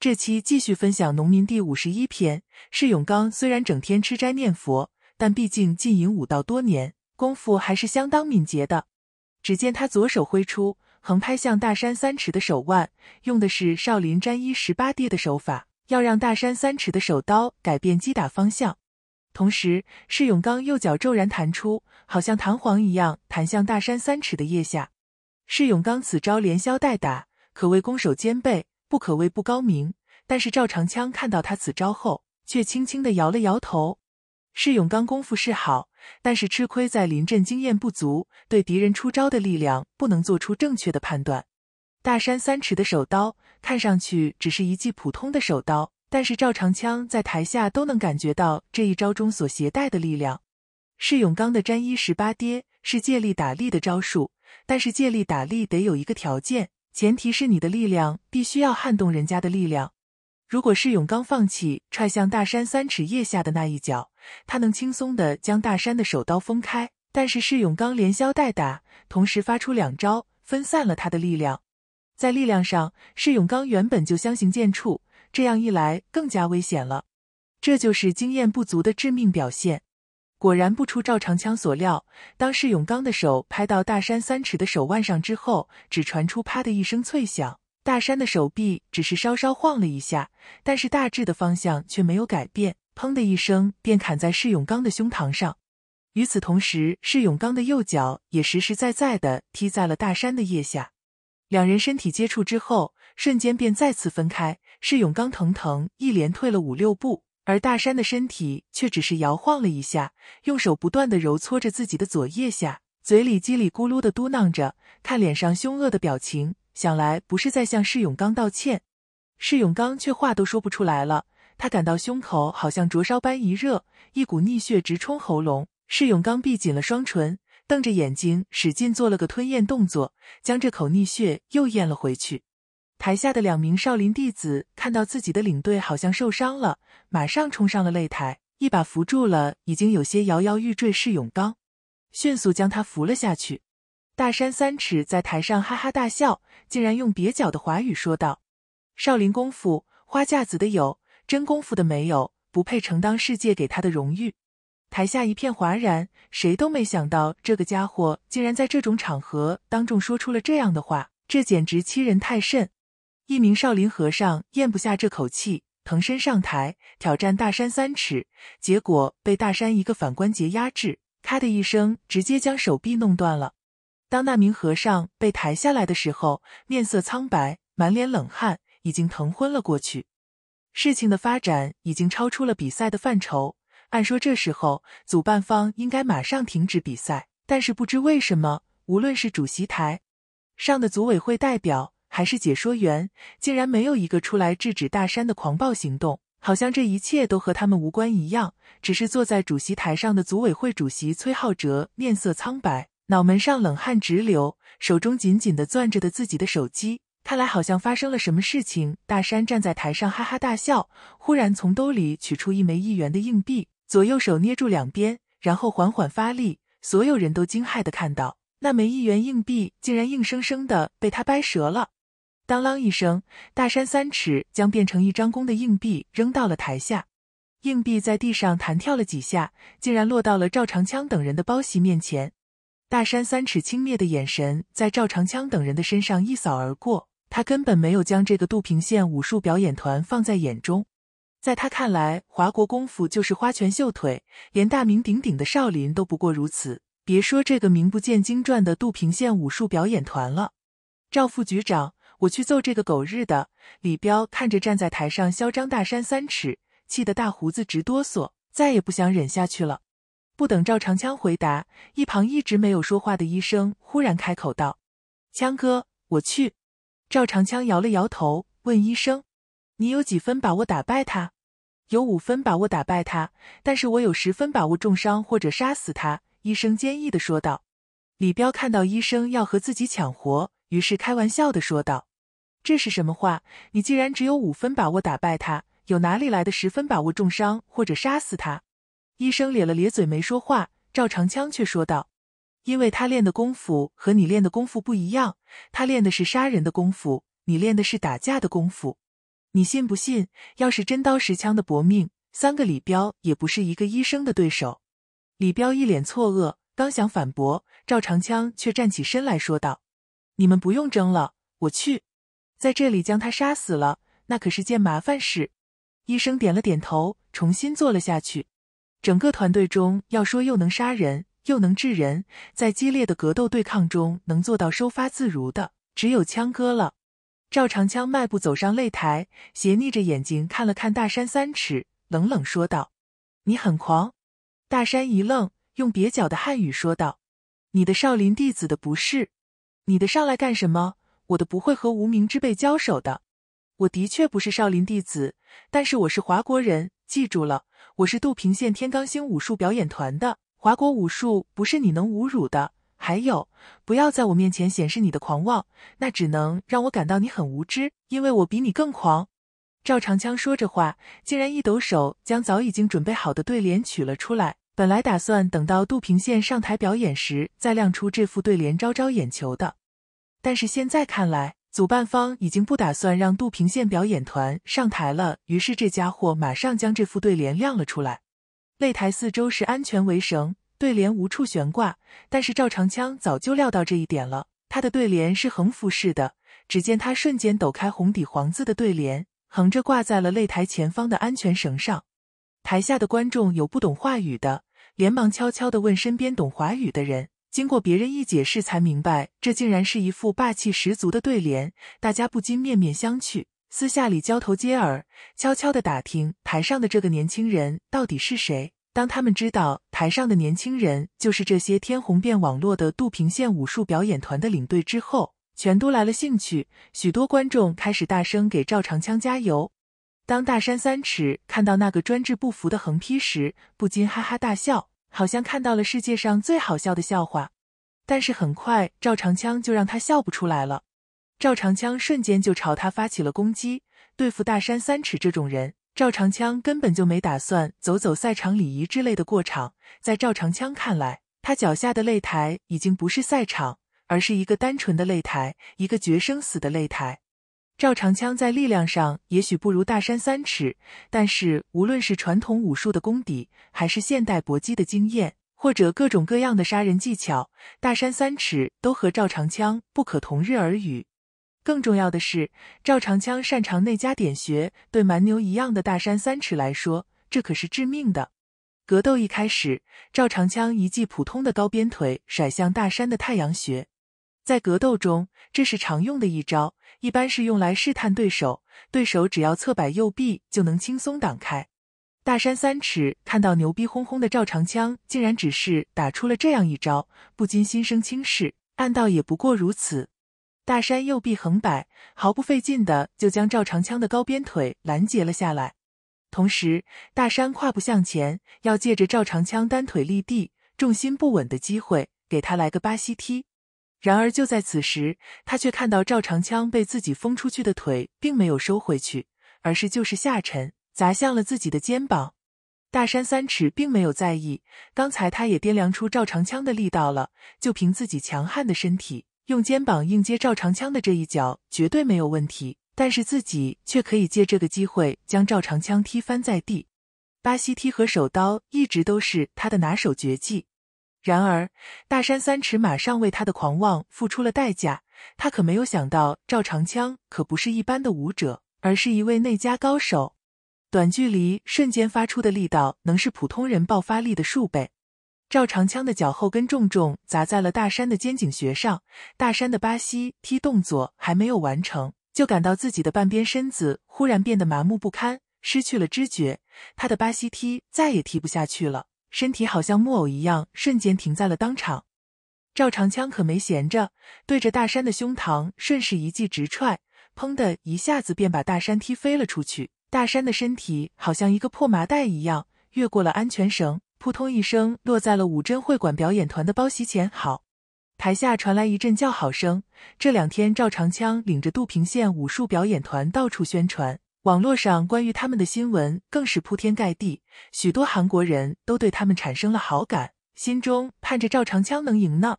这期继续分享《农民第五十一篇。释永刚虽然整天吃斋念佛，但毕竟静营武道多年，功夫还是相当敏捷的。只见他左手挥出，横拍向大山三尺的手腕，用的是少林沾衣十八跌的手法，要让大山三尺的手刀改变击打方向。同时，释永刚右脚骤然弹出，好像弹簧一样弹向大山三尺的腋下。释永刚此招连消带打，可谓攻守兼备。不可谓不高明，但是赵长枪看到他此招后，却轻轻的摇了摇头。释永刚功夫是好，但是吃亏在临阵经验不足，对敌人出招的力量不能做出正确的判断。大山三尺的手刀看上去只是一记普通的手刀，但是赵长枪在台下都能感觉到这一招中所携带的力量。释永刚的沾衣十八跌是借力打力的招数，但是借力打力得有一个条件。前提是你的力量必须要撼动人家的力量。如果释永刚放弃踹向大山三尺腋下的那一脚，他能轻松的将大山的手刀分开。但是释永刚连削带打，同时发出两招，分散了他的力量。在力量上，释永刚原本就相形见绌，这样一来更加危险了。这就是经验不足的致命表现。果然不出赵长枪所料，当释永刚的手拍到大山三尺的手腕上之后，只传出啪的一声脆响，大山的手臂只是稍稍晃了一下，但是大致的方向却没有改变。砰的一声，便砍在释永刚的胸膛上。与此同时，释永刚的右脚也实实在在的踢在了大山的腋下。两人身体接触之后，瞬间便再次分开。释永刚腾腾一连退了五六步。而大山的身体却只是摇晃了一下，用手不断的揉搓着自己的左腋下，嘴里叽里咕噜的嘟囔着。看脸上凶恶的表情，想来不是在向释永刚道歉。释永刚却话都说不出来了，他感到胸口好像灼烧般一热，一股逆血直冲喉咙。释永刚闭紧了双唇，瞪着眼睛，使劲做了个吞咽动作，将这口逆血又咽了回去。台下的两名少林弟子看到自己的领队好像受伤了，马上冲上了擂台，一把扶住了已经有些摇摇欲坠世永刚，迅速将他扶了下去。大山三尺在台上哈哈大笑，竟然用蹩脚的华语说道：“少林功夫，花架子的有，真功夫的没有，不配承担世界给他的荣誉。”台下一片哗然，谁都没想到这个家伙竟然在这种场合当众说出了这样的话，这简直欺人太甚。一名少林和尚咽不下这口气，腾身上台挑战大山三尺，结果被大山一个反关节压制，咔的一声，直接将手臂弄断了。当那名和尚被抬下来的时候，面色苍白，满脸冷汗，已经疼昏了过去。事情的发展已经超出了比赛的范畴。按说这时候，主办方应该马上停止比赛，但是不知为什么，无论是主席台上的组委会代表，还是解说员，竟然没有一个出来制止大山的狂暴行动，好像这一切都和他们无关一样。只是坐在主席台上的组委会主席崔浩哲面色苍白，脑门上冷汗直流，手中紧紧的攥着的自己的手机，看来好像发生了什么事情。大山站在台上哈哈大笑，忽然从兜里取出一枚一元的硬币，左右手捏住两边，然后缓缓发力，所有人都惊骇的看到，那枚一元硬币竟然硬生生的被他掰折了。当啷一声，大山三尺将变成一张弓的硬币扔到了台下。硬币在地上弹跳了几下，竟然落到了赵长枪等人的包席面前。大山三尺轻蔑的眼神在赵长枪等人的身上一扫而过，他根本没有将这个杜平县武术表演团放在眼中。在他看来，华国功夫就是花拳绣腿，连大名鼎鼎的少林都不过如此，别说这个名不见经传的杜平县武术表演团了。赵副局长。我去揍这个狗日的！李彪看着站在台上嚣张大山三尺，气得大胡子直哆嗦，再也不想忍下去了。不等赵长枪回答，一旁一直没有说话的医生忽然开口道：“枪哥，我去。”赵长枪摇了摇头，问医生：“你有几分把握打败他？有五分把握打败他，但是我有十分把握重伤或者杀死他。”医生坚毅的说道。李彪看到医生要和自己抢活，于是开玩笑的说道。这是什么话？你既然只有五分把握打败他，有哪里来的十分把握重伤或者杀死他？医生咧了咧嘴，没说话。赵长枪却说道：“因为他练的功夫和你练的功夫不一样，他练的是杀人的功夫，你练的是打架的功夫。你信不信？要是真刀实枪的搏命，三个李彪也不是一个医生的对手。”李彪一脸错愕，刚想反驳，赵长枪却站起身来说道：“你们不用争了，我去。”在这里将他杀死了，那可是件麻烦事。医生点了点头，重新坐了下去。整个团队中，要说又能杀人又能治人，在激烈的格斗对抗中能做到收发自如的，只有枪哥了。赵长枪迈步走上擂台，斜睨着眼睛看了看大山三尺，冷冷说道：“你很狂。”大山一愣，用蹩脚的汉语说道：“你的少林弟子的不是，你的上来干什么？”我的不会和无名之辈交手的，我的确不是少林弟子，但是我是华国人，记住了，我是杜平县天罡星武术表演团的，华国武术不是你能侮辱的。还有，不要在我面前显示你的狂妄，那只能让我感到你很无知，因为我比你更狂。赵长枪说着话，竟然一抖手，将早已经准备好的对联取了出来。本来打算等到杜平县上台表演时，再亮出这副对联，招招眼球的。但是现在看来，主办方已经不打算让杜平县表演团上台了。于是这家伙马上将这副对联亮了出来。擂台四周是安全围绳，对联无处悬挂。但是赵长枪早就料到这一点了，他的对联是横幅式的。只见他瞬间抖开红底黄字的对联，横着挂在了擂台前方的安全绳上。台下的观众有不懂话语的，连忙悄悄的问身边懂华语的人。经过别人一解释，才明白这竟然是一副霸气十足的对联，大家不禁面面相觑，私下里交头接耳，悄悄地打听台上的这个年轻人到底是谁。当他们知道台上的年轻人就是这些天红变网络的杜平县武术表演团的领队之后，全都来了兴趣。许多观众开始大声给赵长枪加油。当大山三尺看到那个专治不服的横批时，不禁哈哈大笑。好像看到了世界上最好笑的笑话，但是很快赵长枪就让他笑不出来了。赵长枪瞬间就朝他发起了攻击。对付大山三尺这种人，赵长枪根本就没打算走走赛场礼仪之类的过场。在赵长枪看来，他脚下的擂台已经不是赛场，而是一个单纯的擂台，一个决生死的擂台。赵长枪在力量上也许不如大山三尺，但是无论是传统武术的功底，还是现代搏击的经验，或者各种各样的杀人技巧，大山三尺都和赵长枪不可同日而语。更重要的是，赵长枪擅长内家点穴，对蛮牛一样的大山三尺来说，这可是致命的。格斗一开始，赵长枪一记普通的高鞭腿甩向大山的太阳穴，在格斗中，这是常用的一招。一般是用来试探对手，对手只要侧摆右臂就能轻松挡开。大山三尺看到牛逼哄哄的赵长枪竟然只是打出了这样一招，不禁心生轻视，暗道也不过如此。大山右臂横摆，毫不费劲的就将赵长枪的高鞭腿拦截了下来，同时大山跨步向前，要借着赵长枪单腿立地、重心不稳的机会，给他来个巴西踢。然而，就在此时，他却看到赵长枪被自己封出去的腿，并没有收回去，而是就是下沉，砸向了自己的肩膀。大山三尺并没有在意，刚才他也掂量出赵长枪的力道了，就凭自己强悍的身体，用肩膀硬接赵长枪的这一脚绝对没有问题。但是自己却可以借这个机会将赵长枪踢翻在地。巴西踢和手刀一直都是他的拿手绝技。然而，大山三尺马上为他的狂妄付出了代价。他可没有想到，赵长枪可不是一般的武者，而是一位内家高手。短距离瞬间发出的力道，能是普通人爆发力的数倍。赵长枪的脚后跟重重砸在了大山的肩颈穴上。大山的巴西踢动作还没有完成，就感到自己的半边身子忽然变得麻木不堪，失去了知觉。他的巴西踢再也踢不下去了。身体好像木偶一样，瞬间停在了当场。赵长枪可没闲着，对着大山的胸膛顺势一记直踹，砰的一下子便把大山踢飞了出去。大山的身体好像一个破麻袋一样，越过了安全绳，扑通一声落在了武真会馆表演团的包席前。好，台下传来一阵叫好声。这两天，赵长枪领着杜平县武术表演团到处宣传。网络上关于他们的新闻更是铺天盖地，许多韩国人都对他们产生了好感，心中盼着赵长枪能赢呢。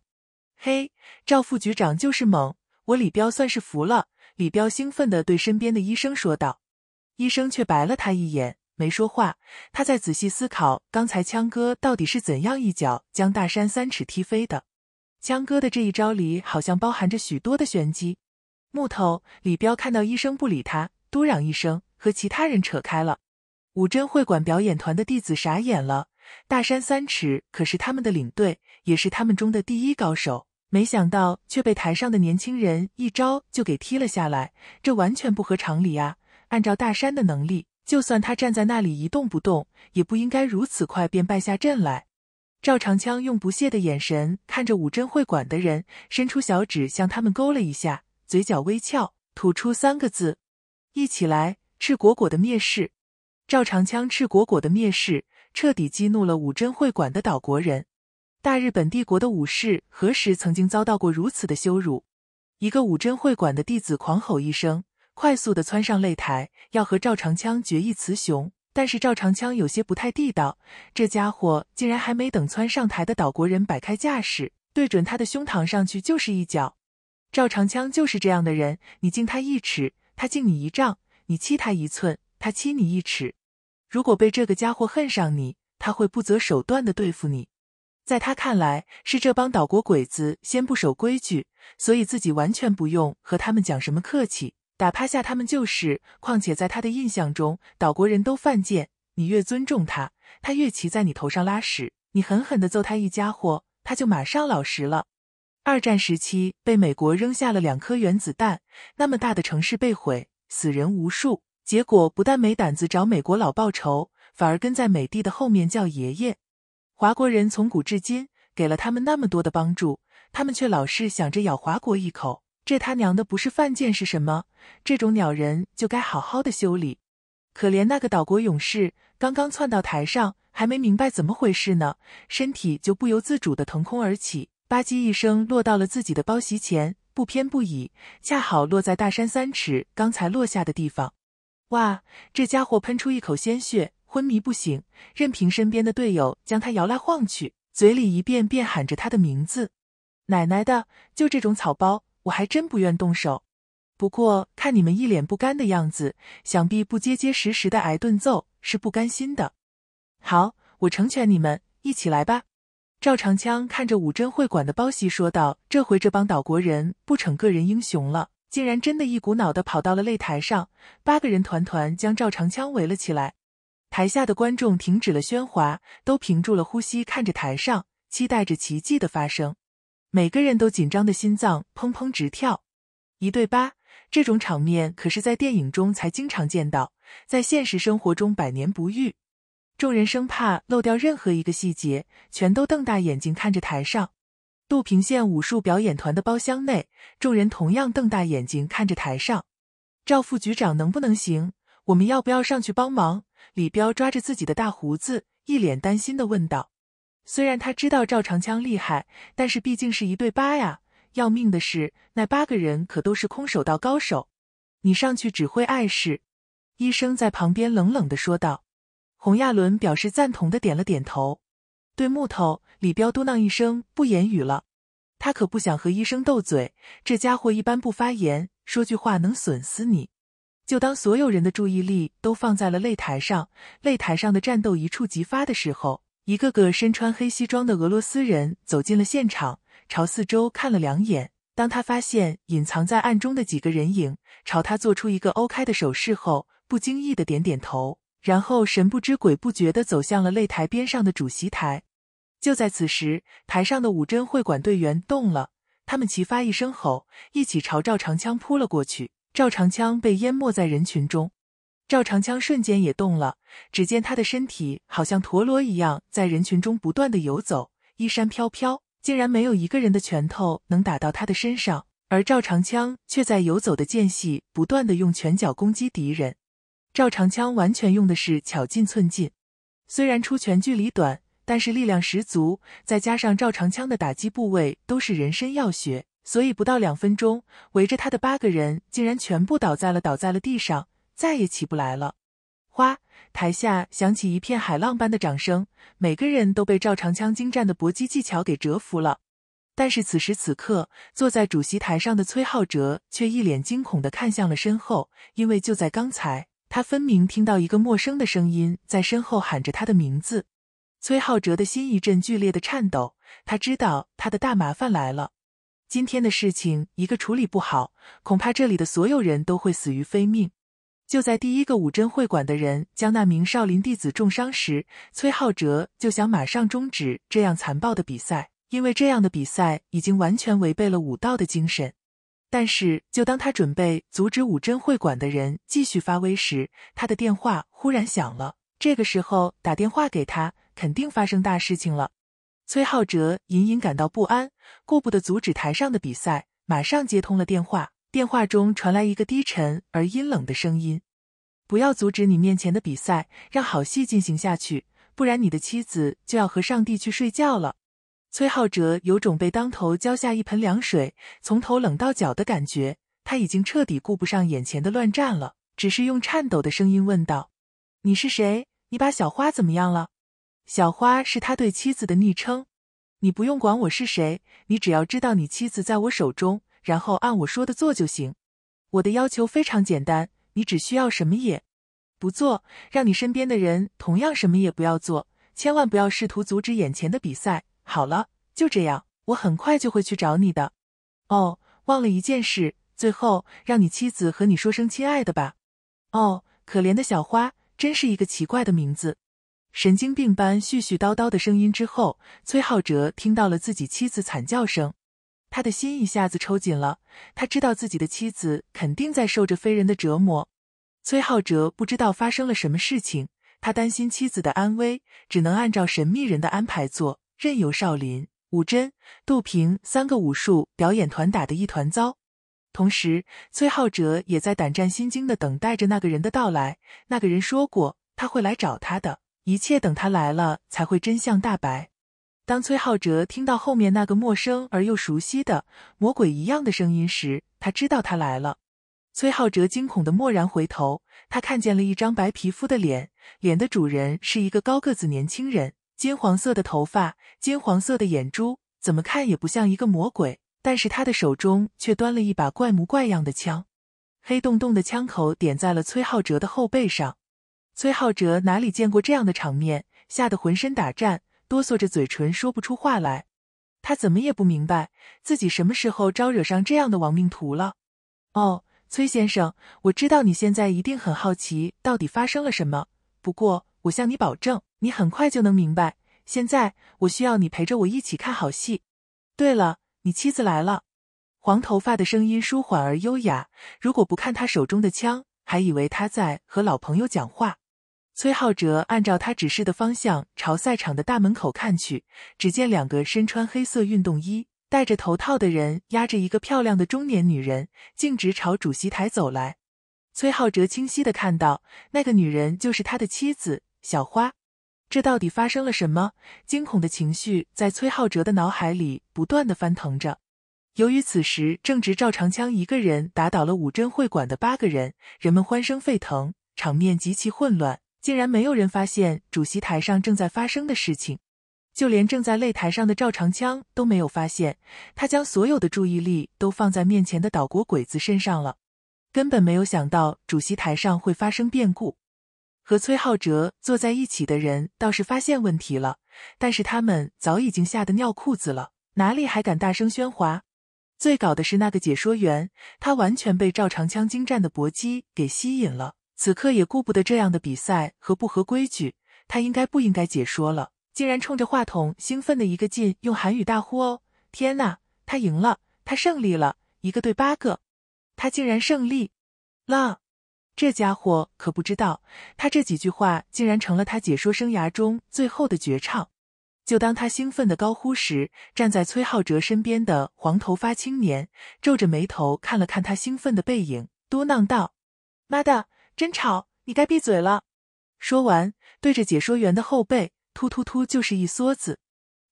嘿，赵副局长就是猛，我李彪算是服了。李彪兴奋地对身边的医生说道，医生却白了他一眼，没说话。他在仔细思考刚才枪哥到底是怎样一脚将大山三尺踢飞的。枪哥的这一招里好像包含着许多的玄机。木头，李彪看到医生不理他。嘟嚷一声，和其他人扯开了。武真会馆表演团的弟子傻眼了。大山三尺可是他们的领队，也是他们中的第一高手，没想到却被台上的年轻人一招就给踢了下来，这完全不合常理啊！按照大山的能力，就算他站在那里一动不动，也不应该如此快便败下阵来。赵长枪用不屑的眼神看着武真会馆的人，伸出小指向他们勾了一下，嘴角微翘，吐出三个字。一起来！赤果果的蔑视，赵长枪赤果果的蔑视，彻底激怒了武真会馆的岛国人。大日本帝国的武士何时曾经遭到过如此的羞辱？一个武真会馆的弟子狂吼一声，快速的窜上擂台，要和赵长枪决一雌雄。但是赵长枪有些不太地道，这家伙竟然还没等窜上台的岛国人摆开架势，对准他的胸膛上去就是一脚。赵长枪就是这样的人，你敬他一尺。他敬你一丈，你欺他一寸，他欺你一尺。如果被这个家伙恨上你，他会不择手段的对付你。在他看来，是这帮岛国鬼子先不守规矩，所以自己完全不用和他们讲什么客气，打趴下他们就是。况且在他的印象中，岛国人都犯贱，你越尊重他，他越骑在你头上拉屎。你狠狠地揍他一家伙，他就马上老实了。二战时期被美国扔下了两颗原子弹，那么大的城市被毁，死人无数。结果不但没胆子找美国佬报仇，反而跟在美帝的后面叫爷爷。华国人从古至今给了他们那么多的帮助，他们却老是想着咬华国一口，这他娘的不是犯贱是什么？这种鸟人就该好好的修理。可怜那个岛国勇士，刚刚窜到台上，还没明白怎么回事呢，身体就不由自主的腾空而起。吧唧一声落到了自己的包席前，不偏不倚，恰好落在大山三尺刚才落下的地方。哇！这家伙喷出一口鲜血，昏迷不醒，任凭身边的队友将他摇来晃去，嘴里一遍遍喊着他的名字。奶奶的，就这种草包，我还真不愿动手。不过看你们一脸不甘的样子，想必不结结实实的挨顿揍是不甘心的。好，我成全你们，一起来吧。赵长枪看着武真会馆的包席说道：“这回这帮岛国人不逞个人英雄了，竟然真的一股脑的跑到了擂台上，八个人团团将赵长枪围了起来。”台下的观众停止了喧哗，都屏住了呼吸，看着台上，期待着奇迹的发生。每个人都紧张的心脏砰砰直跳。一对八这种场面可是在电影中才经常见到，在现实生活中百年不遇。众人生怕漏掉任何一个细节，全都瞪大眼睛看着台上。杜平县武术表演团的包厢内，众人同样瞪大眼睛看着台上。赵副局长能不能行？我们要不要上去帮忙？李彪抓着自己的大胡子，一脸担心的问道。虽然他知道赵长枪厉害，但是毕竟是一对八呀。要命的是，那八个人可都是空手道高手，你上去只会碍事。医生在旁边冷冷的说道。洪亚伦表示赞同的点了点头，对木头李彪嘟囔一声，不言语了。他可不想和医生斗嘴，这家伙一般不发言，说句话能损死你。就当所有人的注意力都放在了擂台上，擂台上的战斗一触即发的时候，一个个身穿黑西装的俄罗斯人走进了现场，朝四周看了两眼。当他发现隐藏在暗中的几个人影朝他做出一个 OK 的手势后，不经意的点点头。然后神不知鬼不觉地走向了擂台边上的主席台。就在此时，台上的武真会馆队员动了，他们齐发一声吼，一起朝赵长枪扑了过去。赵长枪被淹没在人群中，赵长枪瞬间也动了。只见他的身体好像陀螺一样在人群中不断地游走，衣衫飘飘，竟然没有一个人的拳头能打到他的身上。而赵长枪却在游走的间隙不断地用拳脚攻击敌人。赵长枪完全用的是巧劲寸劲，虽然出拳距离短，但是力量十足。再加上赵长枪的打击部位都是人身要穴，所以不到两分钟，围着他的八个人竟然全部倒在了倒在了地上，再也起不来了。哗！台下响起一片海浪般的掌声，每个人都被赵长枪精湛的搏击技巧给折服了。但是此时此刻，坐在主席台上的崔浩哲却一脸惊恐地看向了身后，因为就在刚才。他分明听到一个陌生的声音在身后喊着他的名字，崔浩哲的心一阵剧烈的颤抖，他知道他的大麻烦来了。今天的事情，一个处理不好，恐怕这里的所有人都会死于非命。就在第一个武真会馆的人将那名少林弟子重伤时，崔浩哲就想马上终止这样残暴的比赛，因为这样的比赛已经完全违背了武道的精神。但是，就当他准备阻止武真会馆的人继续发威时，他的电话忽然响了。这个时候打电话给他，肯定发生大事情了。崔浩哲隐隐感到不安，顾不得阻止台上的比赛，马上接通了电话。电话中传来一个低沉而阴冷的声音：“不要阻止你面前的比赛，让好戏进行下去，不然你的妻子就要和上帝去睡觉了。”崔浩哲有种被当头浇下一盆凉水，从头冷到脚的感觉。他已经彻底顾不上眼前的乱战了，只是用颤抖的声音问道：“你是谁？你把小花怎么样了？”小花是他对妻子的昵称。你不用管我是谁，你只要知道你妻子在我手中，然后按我说的做就行。我的要求非常简单，你只需要什么也不做，让你身边的人同样什么也不要做，千万不要试图阻止眼前的比赛。好了，就这样，我很快就会去找你的。哦，忘了一件事，最后让你妻子和你说声亲爱的吧。哦，可怜的小花，真是一个奇怪的名字。神经病般絮絮叨叨的声音之后，崔浩哲听到了自己妻子惨叫声，他的心一下子抽紧了。他知道自己的妻子肯定在受着非人的折磨。崔浩哲不知道发生了什么事情，他担心妻子的安危，只能按照神秘人的安排做。任由少林、武真、杜平三个武术表演团打得一团糟。同时，崔浩哲也在胆战心惊的等待着那个人的到来。那个人说过他会来找他的，一切等他来了才会真相大白。当崔浩哲听到后面那个陌生而又熟悉的魔鬼一样的声音时，他知道他来了。崔浩哲惊恐的蓦然回头，他看见了一张白皮肤的脸，脸的主人是一个高个子年轻人。金黄色的头发，金黄色的眼珠，怎么看也不像一个魔鬼，但是他的手中却端了一把怪模怪样的枪，黑洞洞的枪口点在了崔浩哲的后背上。崔浩哲哪里见过这样的场面，吓得浑身打颤，哆嗦着嘴唇说不出话来。他怎么也不明白自己什么时候招惹上这样的亡命徒了。哦，崔先生，我知道你现在一定很好奇到底发生了什么，不过我向你保证。你很快就能明白。现在我需要你陪着我一起看好戏。对了，你妻子来了。黄头发的声音舒缓而优雅，如果不看他手中的枪，还以为他在和老朋友讲话。崔浩哲按照他指示的方向朝赛场的大门口看去，只见两个身穿黑色运动衣、戴着头套的人压着一个漂亮的中年女人，径直朝主席台走来。崔浩哲清晰的看到，那个女人就是他的妻子小花。这到底发生了什么？惊恐的情绪在崔浩哲的脑海里不断的翻腾着。由于此时正值赵长枪一个人打倒了武真会馆的八个人，人们欢声沸腾，场面极其混乱，竟然没有人发现主席台上正在发生的事情，就连正在擂台上的赵长枪都没有发现，他将所有的注意力都放在面前的岛国鬼子身上了，根本没有想到主席台上会发生变故。和崔浩哲坐在一起的人倒是发现问题了，但是他们早已经吓得尿裤子了，哪里还敢大声喧哗？最搞的是那个解说员，他完全被赵长枪精湛的搏击给吸引了，此刻也顾不得这样的比赛合不合规矩，他应该不应该解说了？竟然冲着话筒兴奋的一个劲用韩语大呼：“哦，天呐，他赢了，他胜利了！一个对八个，他竟然胜利了！”这家伙可不知道，他这几句话竟然成了他解说生涯中最后的绝唱。就当他兴奋的高呼时，站在崔浩哲身边的黄头发青年皱着眉头看了看他兴奋的背影，嘟囔道：“妈的，真吵，你该闭嘴了。”说完，对着解说员的后背突突突就是一梭子，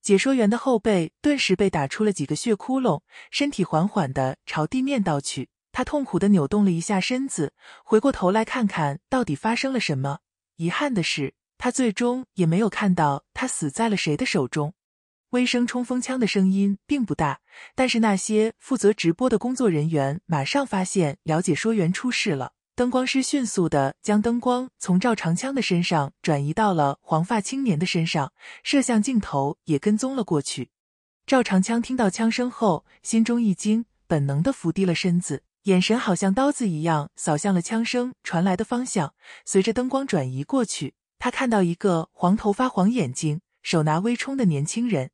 解说员的后背顿时被打出了几个血窟窿，身体缓缓的朝地面倒去。他痛苦的扭动了一下身子，回过头来看看到底发生了什么。遗憾的是，他最终也没有看到他死在了谁的手中。微声冲锋枪的声音并不大，但是那些负责直播的工作人员马上发现了解说员出事了。灯光师迅速的将灯光从赵长枪的身上转移到了黄发青年的身上，摄像镜头也跟踪了过去。赵长枪听到枪声后，心中一惊，本能的伏低了身子。眼神好像刀子一样扫向了枪声传来的方向，随着灯光转移过去，他看到一个黄头发、黄眼睛、手拿微冲的年轻人。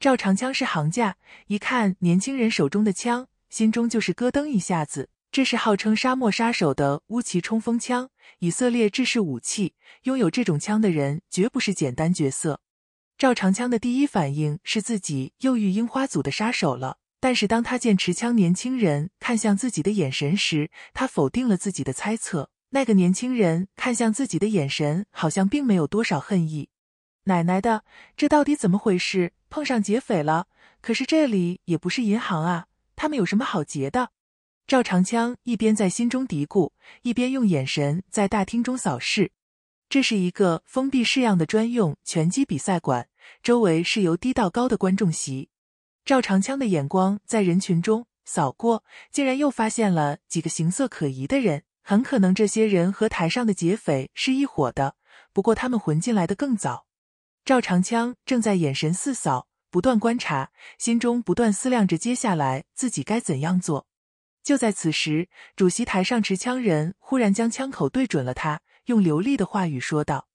赵长枪是行家，一看年轻人手中的枪，心中就是咯噔一下子。这是号称沙漠杀手的乌奇冲锋枪，以色列制式武器。拥有这种枪的人绝不是简单角色。赵长枪的第一反应是自己又遇樱花组的杀手了。但是当他见持枪年轻人看向自己的眼神时，他否定了自己的猜测。那个年轻人看向自己的眼神，好像并没有多少恨意。奶奶的，这到底怎么回事？碰上劫匪了？可是这里也不是银行啊，他们有什么好劫的？赵长枪一边在心中嘀咕，一边用眼神在大厅中扫视。这是一个封闭式样的专用拳击比赛馆，周围是由低到高的观众席。赵长枪的眼光在人群中扫过，竟然又发现了几个形色可疑的人。很可能这些人和台上的劫匪是一伙的，不过他们混进来的更早。赵长枪正在眼神四扫，不断观察，心中不断思量着接下来自己该怎样做。就在此时，主席台上持枪人忽然将枪口对准了他，用流利的话语说道：“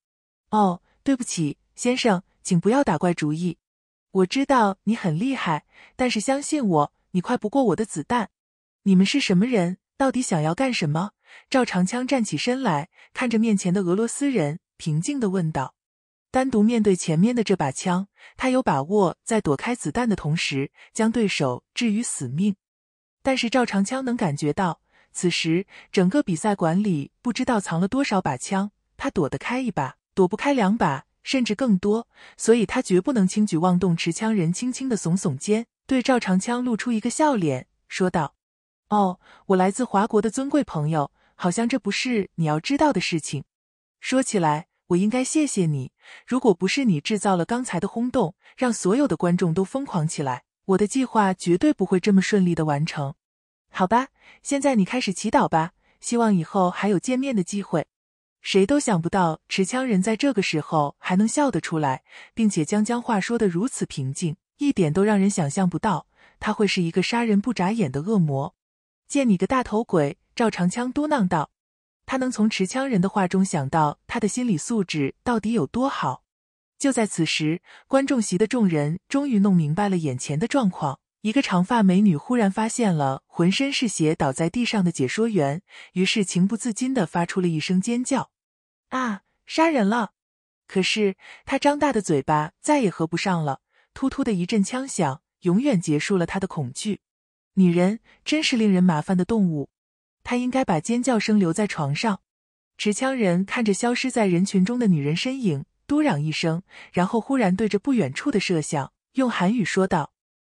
哦，对不起，先生，请不要打怪主意。”我知道你很厉害，但是相信我，你快不过我的子弹。你们是什么人？到底想要干什么？赵长枪站起身来，看着面前的俄罗斯人，平静的问道。单独面对前面的这把枪，他有把握在躲开子弹的同时，将对手置于死命。但是赵长枪能感觉到，此时整个比赛馆里不知道藏了多少把枪，他躲得开一把，躲不开两把。甚至更多，所以他绝不能轻举妄动。持枪人轻轻的耸耸肩，对赵长枪露出一个笑脸，说道：“哦，我来自华国的尊贵朋友，好像这不是你要知道的事情。说起来，我应该谢谢你，如果不是你制造了刚才的轰动，让所有的观众都疯狂起来，我的计划绝对不会这么顺利的完成。好吧，现在你开始祈祷吧，希望以后还有见面的机会。”谁都想不到持枪人在这个时候还能笑得出来，并且将将话说得如此平静，一点都让人想象不到他会是一个杀人不眨眼的恶魔。见你个大头鬼，赵长枪嘟囔道。他能从持枪人的话中想到他的心理素质到底有多好。就在此时，观众席的众人终于弄明白了眼前的状况。一个长发美女忽然发现了浑身是血倒在地上的解说员，于是情不自禁地发出了一声尖叫：“啊，杀人了！”可是她张大的嘴巴再也合不上了。突突的一阵枪响，永远结束了她的恐惧。女人真是令人麻烦的动物，她应该把尖叫声留在床上。持枪人看着消失在人群中的女人身影，嘟嚷一声，然后忽然对着不远处的摄像用韩语说道：“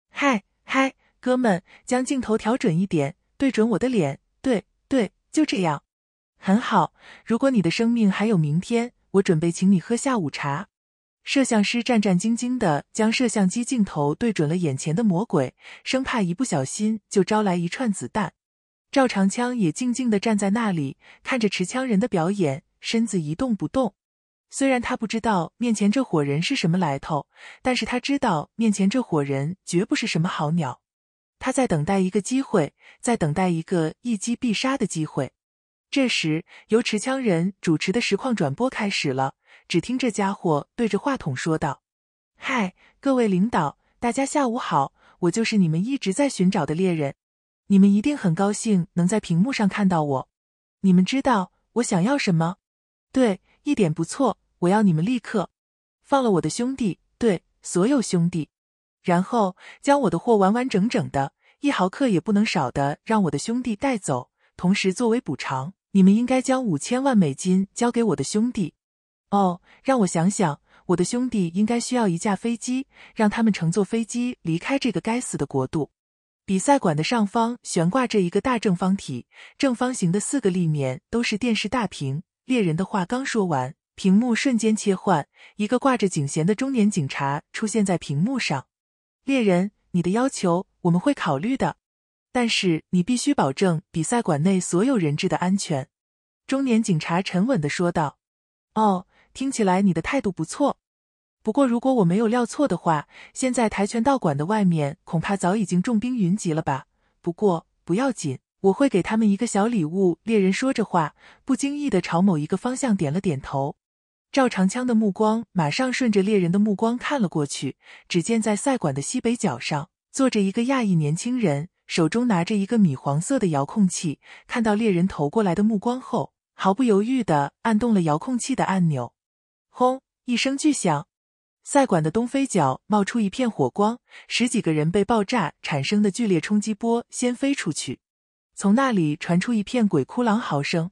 嗨。”嗨，哥们，将镜头调准一点，对准我的脸。对，对，就这样，很好。如果你的生命还有明天，我准备请你喝下午茶。摄像师战战兢兢的将摄像机镜头对准了眼前的魔鬼，生怕一不小心就招来一串子弹。赵长枪也静静的站在那里，看着持枪人的表演，身子一动不动。虽然他不知道面前这伙人是什么来头，但是他知道面前这伙人绝不是什么好鸟。他在等待一个机会，在等待一个一击必杀的机会。这时，由持枪人主持的实况转播开始了。只听这家伙对着话筒说道：“嗨，各位领导，大家下午好，我就是你们一直在寻找的猎人。你们一定很高兴能在屏幕上看到我。你们知道我想要什么？对，一点不错。”我要你们立刻放了我的兄弟，对所有兄弟，然后将我的货完完整整的，一毫克也不能少的让我的兄弟带走。同时，作为补偿，你们应该将五千万美金交给我的兄弟。哦，让我想想，我的兄弟应该需要一架飞机，让他们乘坐飞机离开这个该死的国度。比赛馆的上方悬挂着一个大正方体，正方形的四个立面都是电视大屏。猎人的话刚说完。屏幕瞬间切换，一个挂着警衔的中年警察出现在屏幕上。猎人，你的要求我们会考虑的，但是你必须保证比赛馆内所有人质的安全。中年警察沉稳的说道。哦，听起来你的态度不错。不过如果我没有料错的话，现在跆拳道馆的外面恐怕早已经重兵云集了吧？不过不要紧，我会给他们一个小礼物。猎人说着话，不经意的朝某一个方向点了点头。赵长枪的目光马上顺着猎人的目光看了过去，只见在赛馆的西北角上坐着一个亚裔年轻人，手中拿着一个米黄色的遥控器。看到猎人投过来的目光后，毫不犹豫地按动了遥控器的按钮。轰！一声巨响，赛馆的东飞角冒出一片火光，十几个人被爆炸产生的剧烈冲击波掀飞出去，从那里传出一片鬼哭狼嚎声。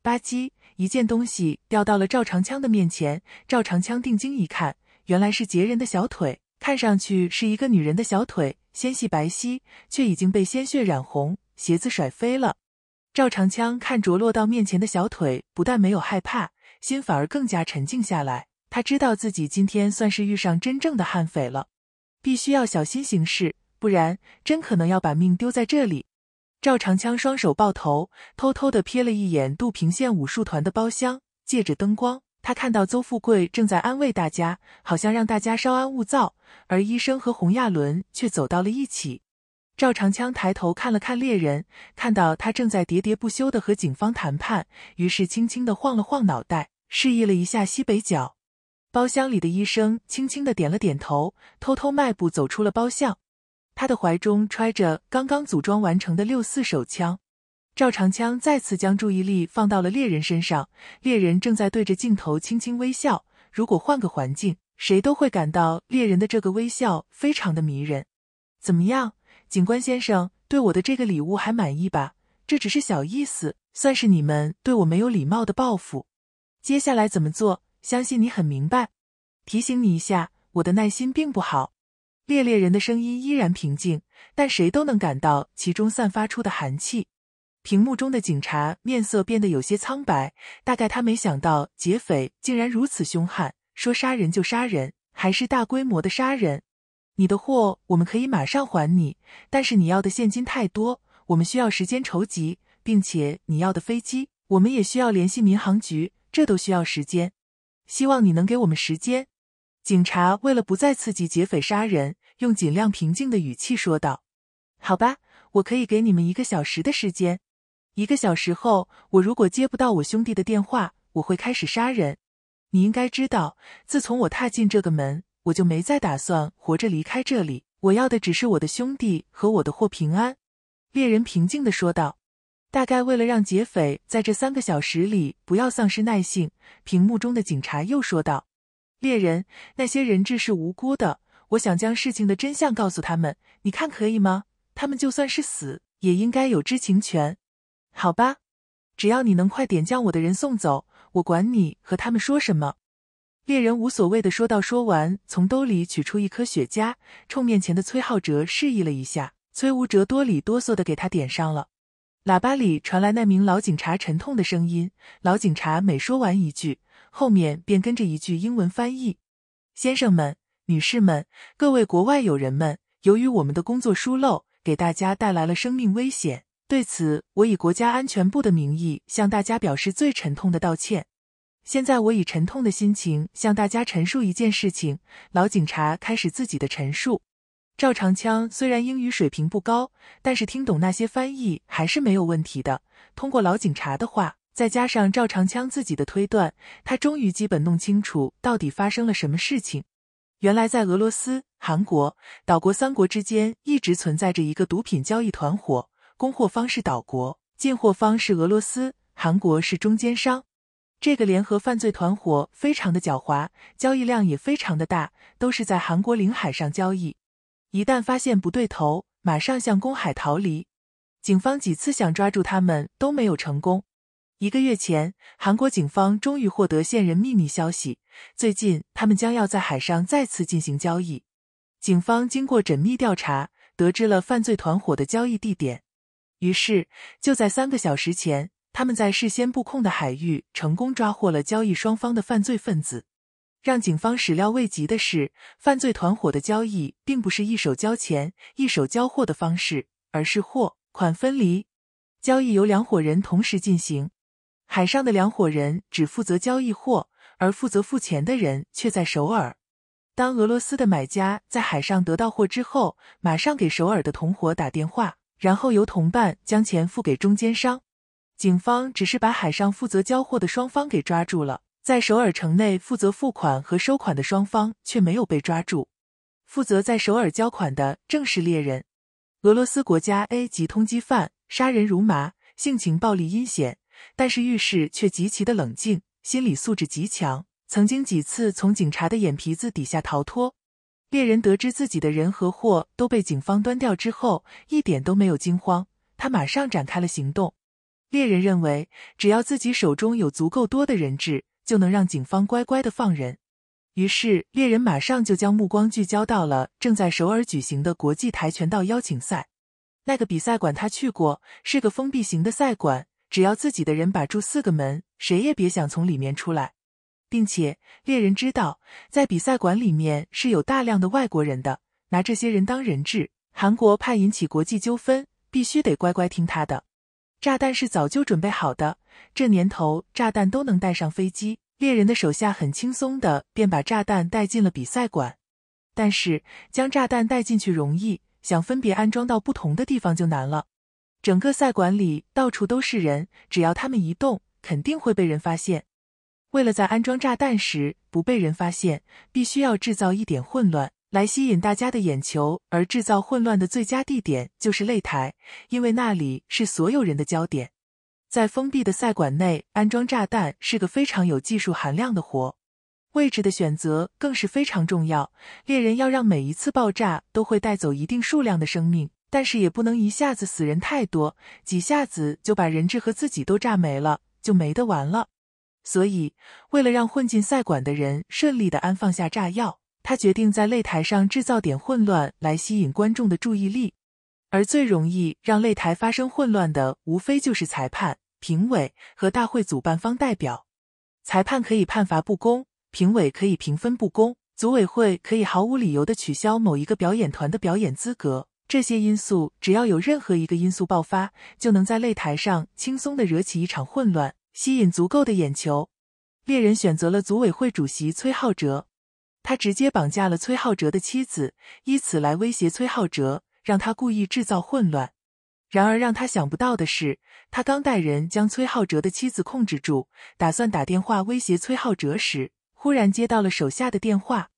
吧唧！一件东西掉到了赵长枪的面前，赵长枪定睛一看，原来是杰人的小腿，看上去是一个女人的小腿，纤细白皙，却已经被鲜血染红，鞋子甩飞了。赵长枪看着落到面前的小腿，不但没有害怕，心反而更加沉静下来。他知道自己今天算是遇上真正的悍匪了，必须要小心行事，不然真可能要把命丢在这里。赵长枪双手抱头，偷偷的瞥了一眼杜平县武术团的包厢。借着灯光，他看到邹富贵正在安慰大家，好像让大家稍安勿躁。而医生和洪亚伦却走到了一起。赵长枪抬头看了看猎人，看到他正在喋喋不休的和警方谈判，于是轻轻的晃了晃脑袋，示意了一下西北角。包厢里的医生轻轻的点了点头，偷偷迈步走出了包厢。他的怀中揣着刚刚组装完成的六四手枪，赵长枪再次将注意力放到了猎人身上。猎人正在对着镜头轻轻微笑。如果换个环境，谁都会感到猎人的这个微笑非常的迷人。怎么样，警官先生，对我的这个礼物还满意吧？这只是小意思，算是你们对我没有礼貌的报复。接下来怎么做，相信你很明白。提醒你一下，我的耐心并不好。猎猎人的声音依然平静，但谁都能感到其中散发出的寒气。屏幕中的警察面色变得有些苍白，大概他没想到劫匪竟然如此凶悍，说杀人就杀人，还是大规模的杀人。你的货我们可以马上还你，但是你要的现金太多，我们需要时间筹集，并且你要的飞机，我们也需要联系民航局，这都需要时间。希望你能给我们时间。警察为了不再刺激劫匪杀人，用尽量平静的语气说道：“好吧，我可以给你们一个小时的时间。一个小时后，我如果接不到我兄弟的电话，我会开始杀人。你应该知道，自从我踏进这个门，我就没再打算活着离开这里。我要的只是我的兄弟和我的货平安。”猎人平静的说道。大概为了让劫匪在这三个小时里不要丧失耐性，屏幕中的警察又说道。猎人，那些人质是无辜的。我想将事情的真相告诉他们，你看可以吗？他们就算是死，也应该有知情权，好吧？只要你能快点将我的人送走，我管你和他们说什么。猎人无所谓的说道，说完，从兜里取出一颗雪茄，冲面前的崔浩哲示意了一下。崔无哲哆里哆嗦的给他点上了。喇叭里传来那名老警察沉痛的声音。老警察每说完一句。后面便跟着一句英文翻译：“先生们，女士们，各位国外友人们，由于我们的工作疏漏，给大家带来了生命危险。对此，我以国家安全部的名义向大家表示最沉痛的道歉。现在，我以沉痛的心情向大家陈述一件事情。”老警察开始自己的陈述。赵长枪虽然英语水平不高，但是听懂那些翻译还是没有问题的。通过老警察的话。再加上赵长枪自己的推断，他终于基本弄清楚到底发生了什么事情。原来，在俄罗斯、韩国、岛国三国之间一直存在着一个毒品交易团伙，供货方是岛国，进货方是俄罗斯、韩国，是中间商。这个联合犯罪团伙非常的狡猾，交易量也非常的大，都是在韩国领海上交易。一旦发现不对头，马上向公海逃离。警方几次想抓住他们都没有成功。一个月前，韩国警方终于获得线人秘密消息，最近他们将要在海上再次进行交易。警方经过缜密调查，得知了犯罪团伙的交易地点。于是，就在三个小时前，他们在事先布控的海域成功抓获了交易双方的犯罪分子。让警方始料未及的是，犯罪团伙的交易并不是一手交钱一手交货的方式，而是货款分离，交易由两伙人同时进行。海上的两伙人只负责交易货，而负责付钱的人却在首尔。当俄罗斯的买家在海上得到货之后，马上给首尔的同伙打电话，然后由同伴将钱付给中间商。警方只是把海上负责交货的双方给抓住了，在首尔城内负责付款和收款的双方却没有被抓住。负责在首尔交款的正是猎人，俄罗斯国家 A 级通缉犯，杀人如麻，性情暴力阴险。但是遇事却极其的冷静，心理素质极强，曾经几次从警察的眼皮子底下逃脱。猎人得知自己的人和货都被警方端掉之后，一点都没有惊慌，他马上展开了行动。猎人认为，只要自己手中有足够多的人质，就能让警方乖乖的放人。于是，猎人马上就将目光聚焦到了正在首尔举行的国际跆拳道邀请赛。那个比赛馆他去过，是个封闭型的赛馆。只要自己的人把住四个门，谁也别想从里面出来。并且猎人知道，在比赛馆里面是有大量的外国人的，拿这些人当人质，韩国怕引起国际纠纷，必须得乖乖听他的。炸弹是早就准备好的，这年头炸弹都能带上飞机。猎人的手下很轻松的便把炸弹带进了比赛馆，但是将炸弹带进去容易，想分别安装到不同的地方就难了。整个赛馆里到处都是人，只要他们一动，肯定会被人发现。为了在安装炸弹时不被人发现，必须要制造一点混乱，来吸引大家的眼球。而制造混乱的最佳地点就是擂台，因为那里是所有人的焦点。在封闭的赛馆内安装炸弹是个非常有技术含量的活，位置的选择更是非常重要。猎人要让每一次爆炸都会带走一定数量的生命。但是也不能一下子死人太多，几下子就把人质和自己都炸没了，就没得玩了。所以，为了让混进赛馆的人顺利的安放下炸药，他决定在擂台上制造点混乱，来吸引观众的注意力。而最容易让擂台发生混乱的，无非就是裁判、评委和大会主办方代表。裁判可以判罚不公，评委可以评分不公，组委会可以毫无理由的取消某一个表演团的表演资格。这些因素，只要有任何一个因素爆发，就能在擂台上轻松的惹起一场混乱，吸引足够的眼球。猎人选择了组委会主席崔浩哲，他直接绑架了崔浩哲的妻子，以此来威胁崔浩哲，让他故意制造混乱。然而让他想不到的是，他刚带人将崔浩哲的妻子控制住，打算打电话威胁崔浩哲时，忽然接到了手下的电话。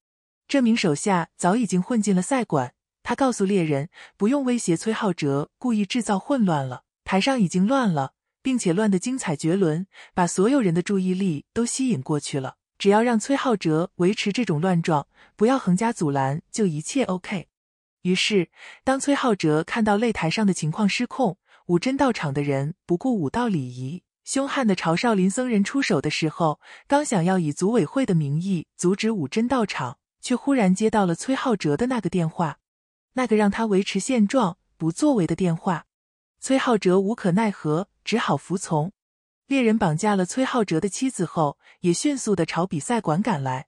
这名手下早已经混进了赛馆。他告诉猎人，不用威胁崔浩哲，故意制造混乱了。台上已经乱了，并且乱得精彩绝伦，把所有人的注意力都吸引过去了。只要让崔浩哲维持这种乱状，不要横加阻拦，就一切 OK。于是，当崔浩哲看到擂台上的情况失控，武真到场的人不顾武道礼仪，凶悍的朝少林僧人出手的时候，刚想要以组委会的名义阻止武真到场，却忽然接到了崔浩哲的那个电话。那个让他维持现状不作为的电话，崔浩哲无可奈何，只好服从。猎人绑架了崔浩哲的妻子后，也迅速的朝比赛馆赶来。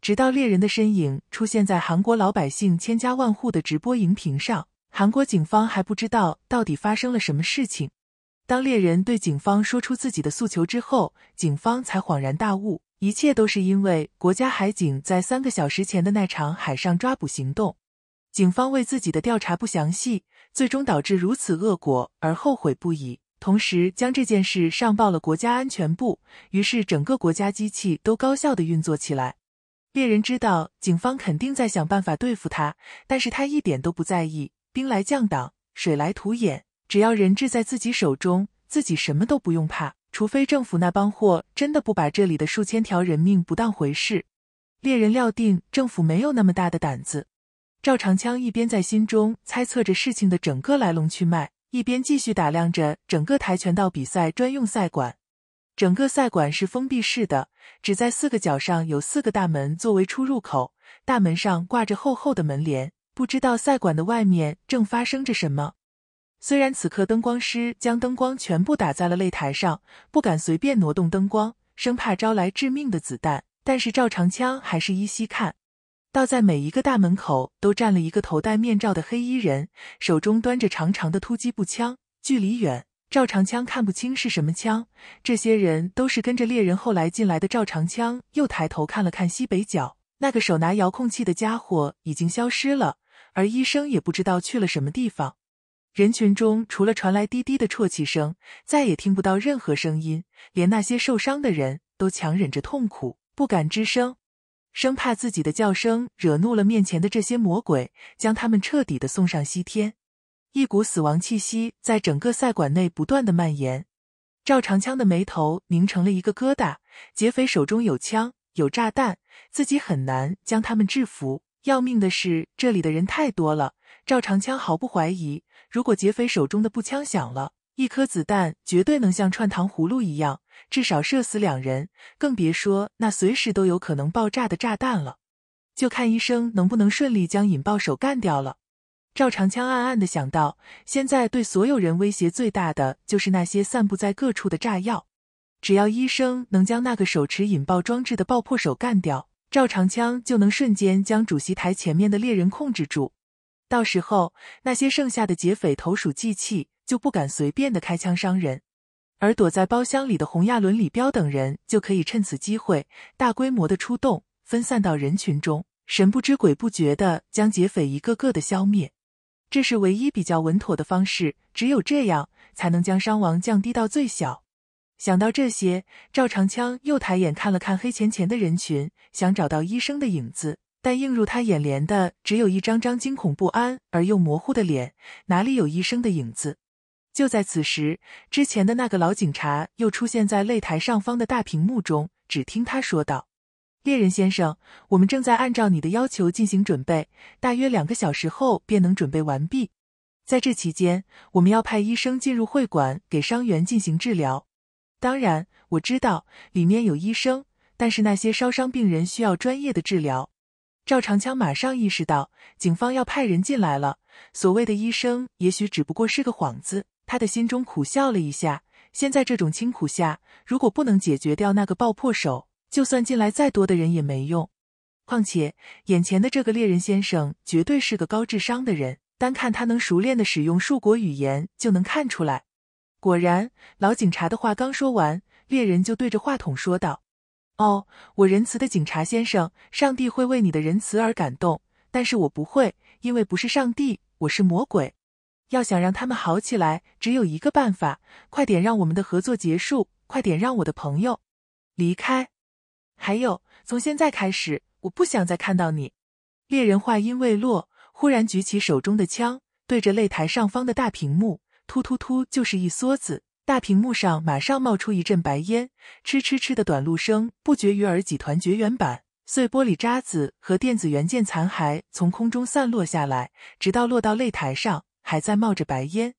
直到猎人的身影出现在韩国老百姓千家万户的直播荧屏上，韩国警方还不知道到底发生了什么事情。当猎人对警方说出自己的诉求之后，警方才恍然大悟，一切都是因为国家海警在三个小时前的那场海上抓捕行动。警方为自己的调查不详细，最终导致如此恶果而后悔不已，同时将这件事上报了国家安全部。于是整个国家机器都高效的运作起来。猎人知道警方肯定在想办法对付他，但是他一点都不在意。兵来将挡，水来土掩，只要人质在自己手中，自己什么都不用怕。除非政府那帮货真的不把这里的数千条人命不当回事。猎人料定政府没有那么大的胆子。赵长枪一边在心中猜测着事情的整个来龙去脉，一边继续打量着整个跆拳道比赛专用赛馆。整个赛馆是封闭式的，只在四个角上有四个大门作为出入口，大门上挂着厚厚的门帘，不知道赛馆的外面正发生着什么。虽然此刻灯光师将灯光全部打在了擂台上，不敢随便挪动灯光，生怕招来致命的子弹，但是赵长枪还是依稀看。倒在每一个大门口都站了一个头戴面罩的黑衣人，手中端着长长的突击步枪。距离远，赵长枪看不清是什么枪。这些人都是跟着猎人后来进来的。赵长枪又抬头看了看西北角那个手拿遥控器的家伙，已经消失了。而医生也不知道去了什么地方。人群中除了传来滴滴的啜泣声，再也听不到任何声音。连那些受伤的人都强忍着痛苦，不敢吱声。生怕自己的叫声惹怒了面前的这些魔鬼，将他们彻底的送上西天。一股死亡气息在整个赛馆内不断的蔓延。赵长枪的眉头拧成了一个疙瘩。劫匪手中有枪，有炸弹，自己很难将他们制服。要命的是，这里的人太多了。赵长枪毫不怀疑，如果劫匪手中的步枪响了一颗子弹，绝对能像串糖葫芦一样。至少射死两人，更别说那随时都有可能爆炸的炸弹了。就看医生能不能顺利将引爆手干掉了。赵长枪暗暗的想到，现在对所有人威胁最大的就是那些散布在各处的炸药。只要医生能将那个手持引爆装置的爆破手干掉，赵长枪就能瞬间将主席台前面的猎人控制住。到时候，那些剩下的劫匪投鼠忌器，就不敢随便的开枪伤人。而躲在包厢里的洪亚伦、李彪等人就可以趁此机会大规模的出动，分散到人群中，神不知鬼不觉的将劫匪一个个的消灭。这是唯一比较稳妥的方式，只有这样，才能将伤亡降低到最小。想到这些，赵长枪又抬眼看了看黑钱钱的人群，想找到医生的影子，但映入他眼帘的只有一张张惊恐不安而又模糊的脸，哪里有医生的影子？就在此时，之前的那个老警察又出现在擂台上方的大屏幕中。只听他说道：“猎人先生，我们正在按照你的要求进行准备，大约两个小时后便能准备完毕。在这期间，我们要派医生进入会馆给伤员进行治疗。当然，我知道里面有医生，但是那些烧伤病人需要专业的治疗。”赵长枪马上意识到，警方要派人进来了。所谓的医生，也许只不过是个幌子。他的心中苦笑了一下。现在这种清苦下，如果不能解决掉那个爆破手，就算进来再多的人也没用。况且，眼前的这个猎人先生绝对是个高智商的人，单看他能熟练的使用树国语言就能看出来。果然，老警察的话刚说完，猎人就对着话筒说道：“哦，我仁慈的警察先生，上帝会为你的仁慈而感动，但是我不会，因为不是上帝，我是魔鬼。”要想让他们好起来，只有一个办法：快点让我们的合作结束，快点让我的朋友离开。还有，从现在开始，我不想再看到你。猎人话音未落，忽然举起手中的枪，对着擂台上方的大屏幕，突突突就是一梭子。大屏幕上马上冒出一阵白烟，嗤嗤嗤的短路声不绝于耳，几团绝缘板、碎玻璃渣子和电子元件残骸从空中散落下来，直到落到擂台上。还在冒着白烟。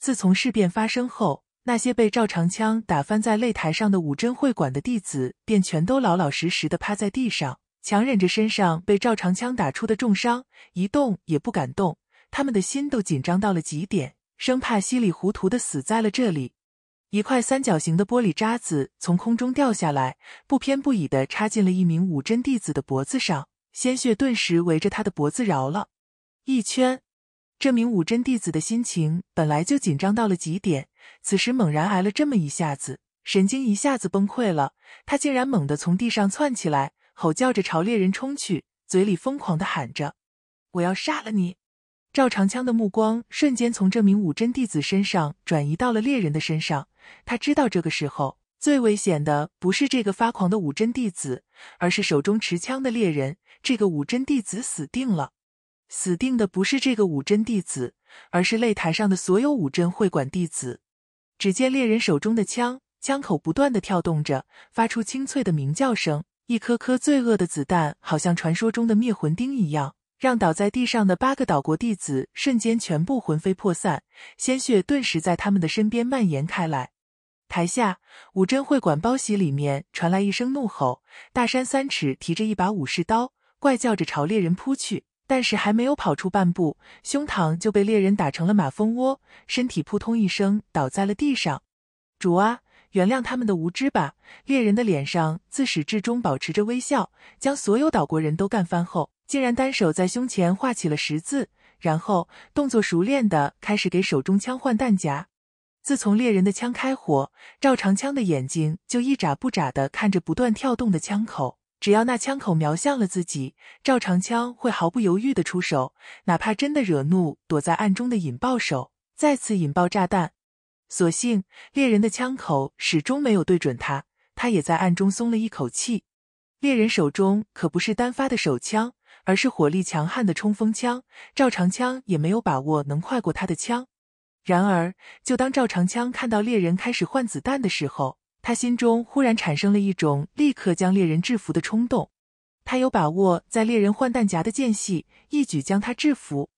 自从事变发生后，那些被赵长枪打翻在擂台上的武真会馆的弟子，便全都老老实实的趴在地上，强忍着身上被赵长枪打出的重伤，一动也不敢动。他们的心都紧张到了极点，生怕稀里糊涂的死在了这里。一块三角形的玻璃渣子从空中掉下来，不偏不倚的插进了一名武真弟子的脖子上，鲜血顿时围着他的脖子绕了一圈。这名武真弟子的心情本来就紧张到了极点，此时猛然挨了这么一下子，神经一下子崩溃了。他竟然猛地从地上窜起来，吼叫着朝猎人冲去，嘴里疯狂的喊着：“我要杀了你！”赵长枪的目光瞬间从这名武真弟子身上转移到了猎人的身上。他知道这个时候最危险的不是这个发狂的武真弟子，而是手中持枪的猎人。这个武真弟子死定了。死定的不是这个五真弟子，而是擂台上的所有五真会馆弟子。只见猎人手中的枪，枪口不断的跳动着，发出清脆的鸣叫声。一颗颗罪恶的子弹，好像传说中的灭魂钉一样，让倒在地上的八个岛国弟子瞬间全部魂飞魄散，鲜血顿时在他们的身边蔓延开来。台下五真会馆包席里面传来一声怒吼，大山三尺提着一把武士刀，怪叫着朝猎人扑去。但是还没有跑出半步，胸膛就被猎人打成了马蜂窝，身体扑通一声倒在了地上。主啊，原谅他们的无知吧！猎人的脸上自始至终保持着微笑，将所有岛国人都干翻后，竟然单手在胸前画起了十字，然后动作熟练的开始给手中枪换弹夹。自从猎人的枪开火，赵长枪的眼睛就一眨不眨的看着不断跳动的枪口。只要那枪口瞄向了自己，赵长枪会毫不犹豫地出手，哪怕真的惹怒躲在暗中的引爆手，再次引爆炸弹。所幸猎人的枪口始终没有对准他，他也在暗中松了一口气。猎人手中可不是单发的手枪，而是火力强悍的冲锋枪。赵长枪也没有把握能快过他的枪。然而，就当赵长枪看到猎人开始换子弹的时候，他心中忽然产生了一种立刻将猎人制服的冲动，他有把握在猎人换弹夹的间隙一举将他制服。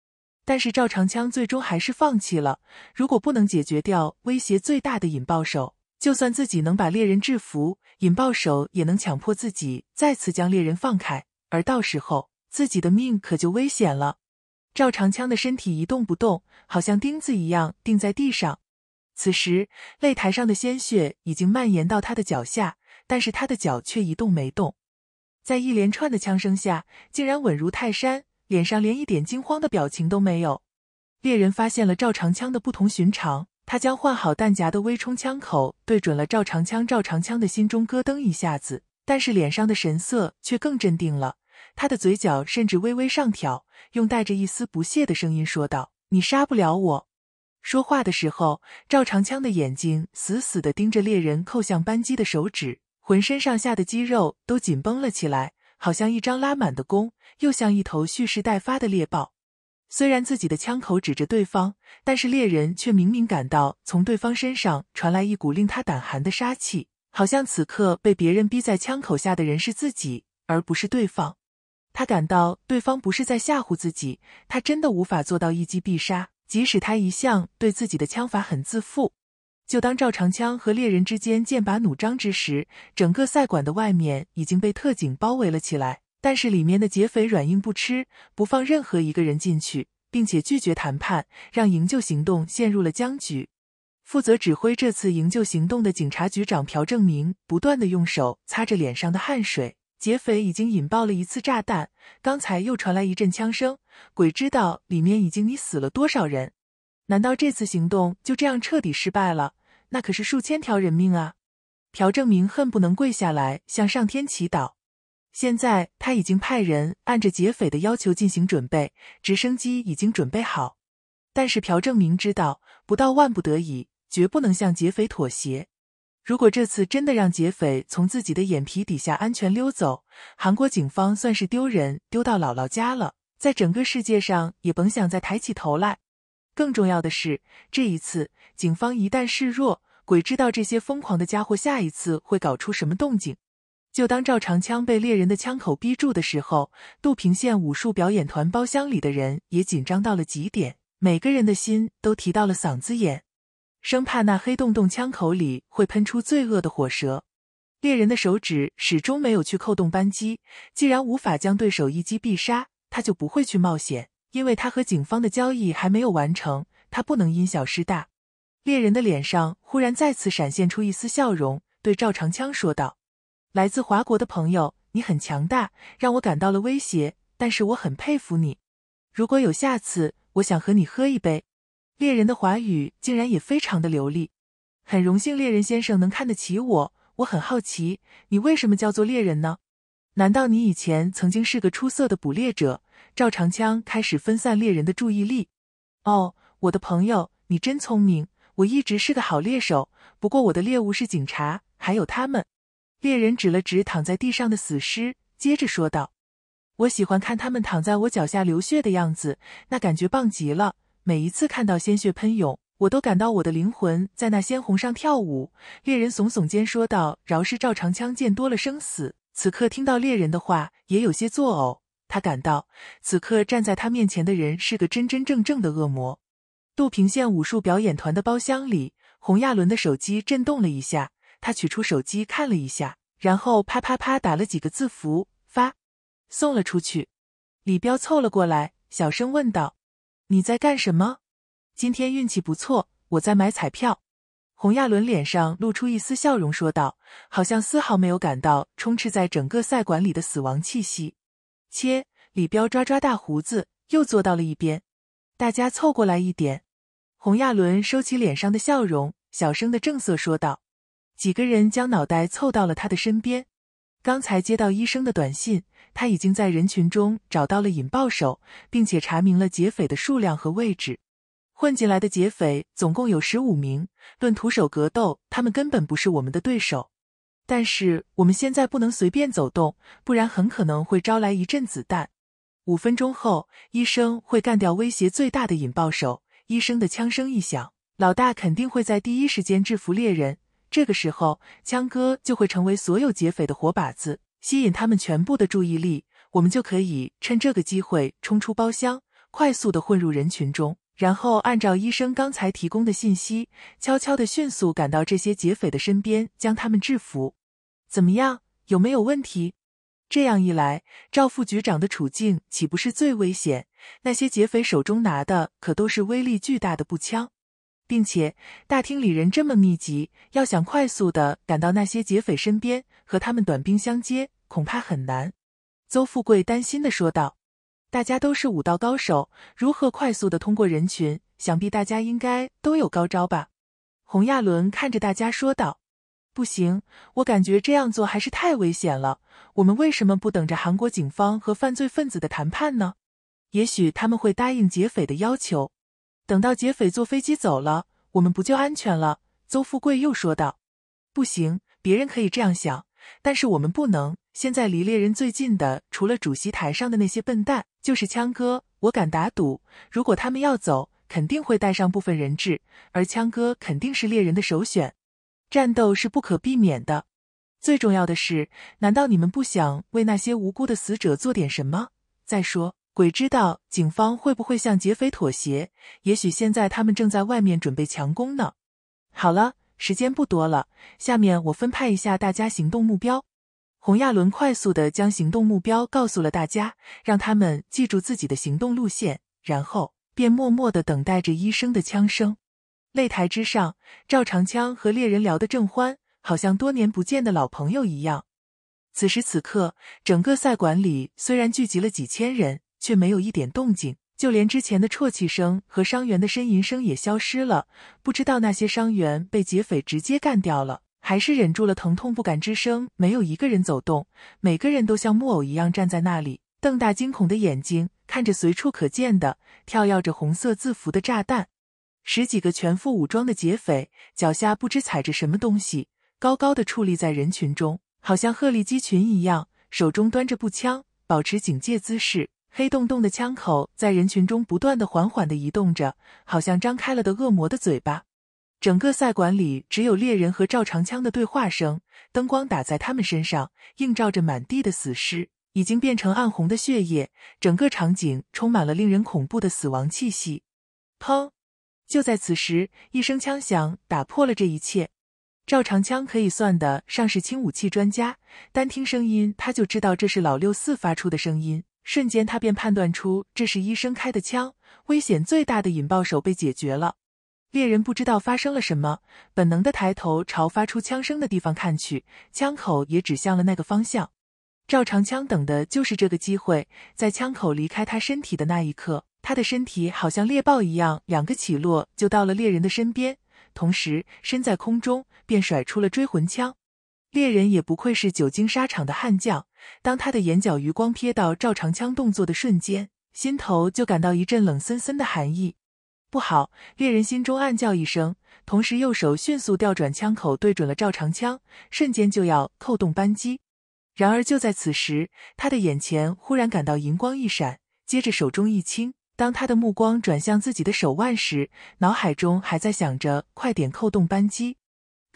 但是赵长枪最终还是放弃了。如果不能解决掉威胁最大的引爆手，就算自己能把猎人制服，引爆手也能强迫自己再次将猎人放开，而到时候自己的命可就危险了。赵长枪的身体一动不动，好像钉子一样钉在地上。此时，擂台上的鲜血已经蔓延到他的脚下，但是他的脚却一动没动，在一连串的枪声下，竟然稳如泰山，脸上连一点惊慌的表情都没有。猎人发现了赵长枪的不同寻常，他将换好弹夹的微冲枪口对准了赵长枪。赵长枪的心中咯噔一下子，但是脸上的神色却更镇定了，他的嘴角甚至微微上挑，用带着一丝不屑的声音说道：“你杀不了我。”说话的时候，赵长枪的眼睛死死的盯着猎人扣向扳机的手指，浑身上下的肌肉都紧绷了起来，好像一张拉满的弓，又像一头蓄势待发的猎豹。虽然自己的枪口指着对方，但是猎人却明明感到从对方身上传来一股令他胆寒的杀气，好像此刻被别人逼在枪口下的人是自己，而不是对方。他感到对方不是在吓唬自己，他真的无法做到一击必杀。即使他一向对自己的枪法很自负，就当赵长枪和猎人之间剑拔弩张之时，整个赛馆的外面已经被特警包围了起来，但是里面的劫匪软硬不吃，不放任何一个人进去，并且拒绝谈判，让营救行动陷入了僵局。负责指挥这次营救行动的警察局长朴正明不断的用手擦着脸上的汗水。劫匪已经引爆了一次炸弹，刚才又传来一阵枪声，鬼知道里面已经你死了多少人？难道这次行动就这样彻底失败了？那可是数千条人命啊！朴正明恨不能跪下来向上天祈祷。现在他已经派人按着劫匪的要求进行准备，直升机已经准备好，但是朴正明知道，不到万不得已，绝不能向劫匪妥协。如果这次真的让劫匪从自己的眼皮底下安全溜走，韩国警方算是丢人丢到姥姥家了，在整个世界上也甭想再抬起头来。更重要的是，这一次警方一旦示弱，鬼知道这些疯狂的家伙下一次会搞出什么动静。就当赵长枪被猎人的枪口逼住的时候，杜平县武术表演团包厢里的人也紧张到了极点，每个人的心都提到了嗓子眼。生怕那黑洞洞枪口里会喷出罪恶的火舌，猎人的手指始终没有去扣动扳机。既然无法将对手一击必杀，他就不会去冒险，因为他和警方的交易还没有完成，他不能因小失大。猎人的脸上忽然再次闪现出一丝笑容，对赵长枪说道：“来自华国的朋友，你很强大，让我感到了威胁，但是我很佩服你。如果有下次，我想和你喝一杯。”猎人的华语竟然也非常的流利，很荣幸猎人先生能看得起我。我很好奇，你为什么叫做猎人呢？难道你以前曾经是个出色的捕猎者？赵长枪开始分散猎人的注意力。哦，我的朋友，你真聪明。我一直是个好猎手，不过我的猎物是警察，还有他们。猎人指了指躺在地上的死尸，接着说道：“我喜欢看他们躺在我脚下流血的样子，那感觉棒极了。”每一次看到鲜血喷涌，我都感到我的灵魂在那鲜红上跳舞。猎人耸耸肩说道：“饶是照常枪见多了生死。”此刻听到猎人的话，也有些作呕。他感到此刻站在他面前的人是个真真正正的恶魔。杜平县武术表演团的包厢里，洪亚伦的手机震动了一下，他取出手机看了一下，然后啪啪啪打了几个字符，发送了出去。李彪凑了过来，小声问道。你在干什么？今天运气不错，我在买彩票。洪亚伦脸上露出一丝笑容，说道，好像丝毫没有感到充斥在整个赛馆里的死亡气息。切！李彪抓抓大胡子，又坐到了一边。大家凑过来一点。洪亚伦收起脸上的笑容，小声的正色说道。几个人将脑袋凑到了他的身边。刚才接到医生的短信。他已经在人群中找到了引爆手，并且查明了劫匪的数量和位置。混进来的劫匪总共有十五名，论徒手格斗，他们根本不是我们的对手。但是我们现在不能随便走动，不然很可能会招来一阵子弹。五分钟后，医生会干掉威胁最大的引爆手。医生的枪声一响，老大肯定会在第一时间制服猎人。这个时候，枪哥就会成为所有劫匪的活靶子。吸引他们全部的注意力，我们就可以趁这个机会冲出包厢，快速的混入人群中，然后按照医生刚才提供的信息，悄悄的迅速赶到这些劫匪的身边，将他们制服。怎么样？有没有问题？这样一来，赵副局长的处境岂不是最危险？那些劫匪手中拿的可都是威力巨大的步枪，并且大厅里人这么密集，要想快速的赶到那些劫匪身边和他们短兵相接。恐怕很难，邹富贵担心的说道。大家都是武道高手，如何快速的通过人群？想必大家应该都有高招吧。洪亚伦看着大家说道：“不行，我感觉这样做还是太危险了。我们为什么不等着韩国警方和犯罪分子的谈判呢？也许他们会答应劫匪的要求。等到劫匪坐飞机走了，我们不就安全了？”邹富贵又说道：“不行，别人可以这样想。”但是我们不能。现在离猎人最近的，除了主席台上的那些笨蛋，就是枪哥。我敢打赌，如果他们要走，肯定会带上部分人质，而枪哥肯定是猎人的首选。战斗是不可避免的。最重要的是，难道你们不想为那些无辜的死者做点什么？再说，鬼知道警方会不会向劫匪妥协？也许现在他们正在外面准备强攻呢。好了。时间不多了，下面我分派一下大家行动目标。洪亚伦快速的将行动目标告诉了大家，让他们记住自己的行动路线，然后便默默的等待着医生的枪声。擂台之上，赵长枪和猎人聊得正欢，好像多年不见的老朋友一样。此时此刻，整个赛馆里虽然聚集了几千人，却没有一点动静。就连之前的啜泣声和伤员的呻吟声也消失了。不知道那些伤员被劫匪直接干掉了，还是忍住了疼痛不敢吱声。没有一个人走动，每个人都像木偶一样站在那里，瞪大惊恐的眼睛，看着随处可见的跳跃着红色字符的炸弹。十几个全副武装的劫匪，脚下不知踩着什么东西，高高的矗立在人群中，好像鹤立鸡群一样，手中端着步枪，保持警戒姿势。黑洞洞的枪口在人群中不断的缓缓的移动着，好像张开了的恶魔的嘴巴。整个赛馆里只有猎人和赵长枪的对话声，灯光打在他们身上，映照着满地的死尸，已经变成暗红的血液。整个场景充满了令人恐怖的死亡气息。砰！就在此时，一声枪响打破了这一切。赵长枪可以算得上是轻武器专家，单听声音，他就知道这是老六四发出的声音。瞬间，他便判断出这是医生开的枪，危险最大的引爆手被解决了。猎人不知道发生了什么，本能的抬头朝发出枪声的地方看去，枪口也指向了那个方向。赵长枪等的就是这个机会，在枪口离开他身体的那一刻，他的身体好像猎豹一样，两个起落就到了猎人的身边，同时身在空中便甩出了追魂枪。猎人也不愧是久经沙场的悍将。当他的眼角余光瞥到赵长枪动作的瞬间，心头就感到一阵冷森森的寒意。不好！猎人心中暗叫一声，同时右手迅速调转枪口对准了赵长枪，瞬间就要扣动扳机。然而就在此时，他的眼前忽然感到银光一闪，接着手中一轻。当他的目光转向自己的手腕时，脑海中还在想着快点扣动扳机。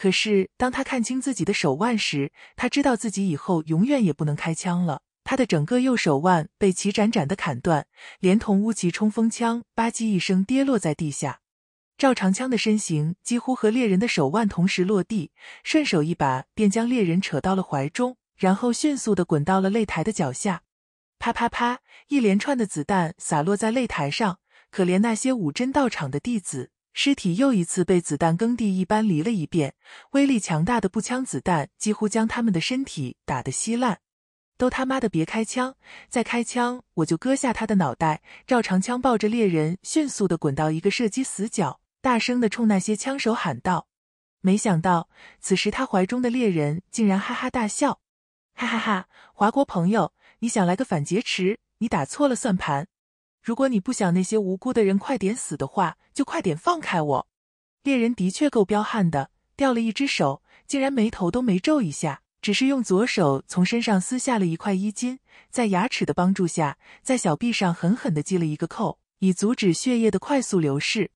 可是，当他看清自己的手腕时，他知道自己以后永远也不能开枪了。他的整个右手腕被齐斩斩的砍断，连同乌旗冲锋枪吧唧一声跌落在地下。赵长枪的身形几乎和猎人的手腕同时落地，顺手一把便将猎人扯到了怀中，然后迅速的滚到了擂台的脚下。啪啪啪，一连串的子弹洒落在擂台上，可怜那些武真道场的弟子。尸体又一次被子弹耕地一般犁了一遍，威力强大的步枪子弹几乎将他们的身体打得稀烂。都他妈的别开枪！再开枪我就割下他的脑袋！赵长枪抱着猎人，迅速的滚到一个射击死角，大声的冲那些枪手喊道：“没想到，此时他怀中的猎人竟然哈哈大笑，哈哈哈！华国朋友，你想来个反劫持？你打错了算盘。”如果你不想那些无辜的人快点死的话，就快点放开我！猎人的确够彪悍的，掉了一只手，竟然眉头都没皱一下，只是用左手从身上撕下了一块衣襟，在牙齿的帮助下，在小臂上狠狠的系了一个扣，以阻止血液的快速流逝。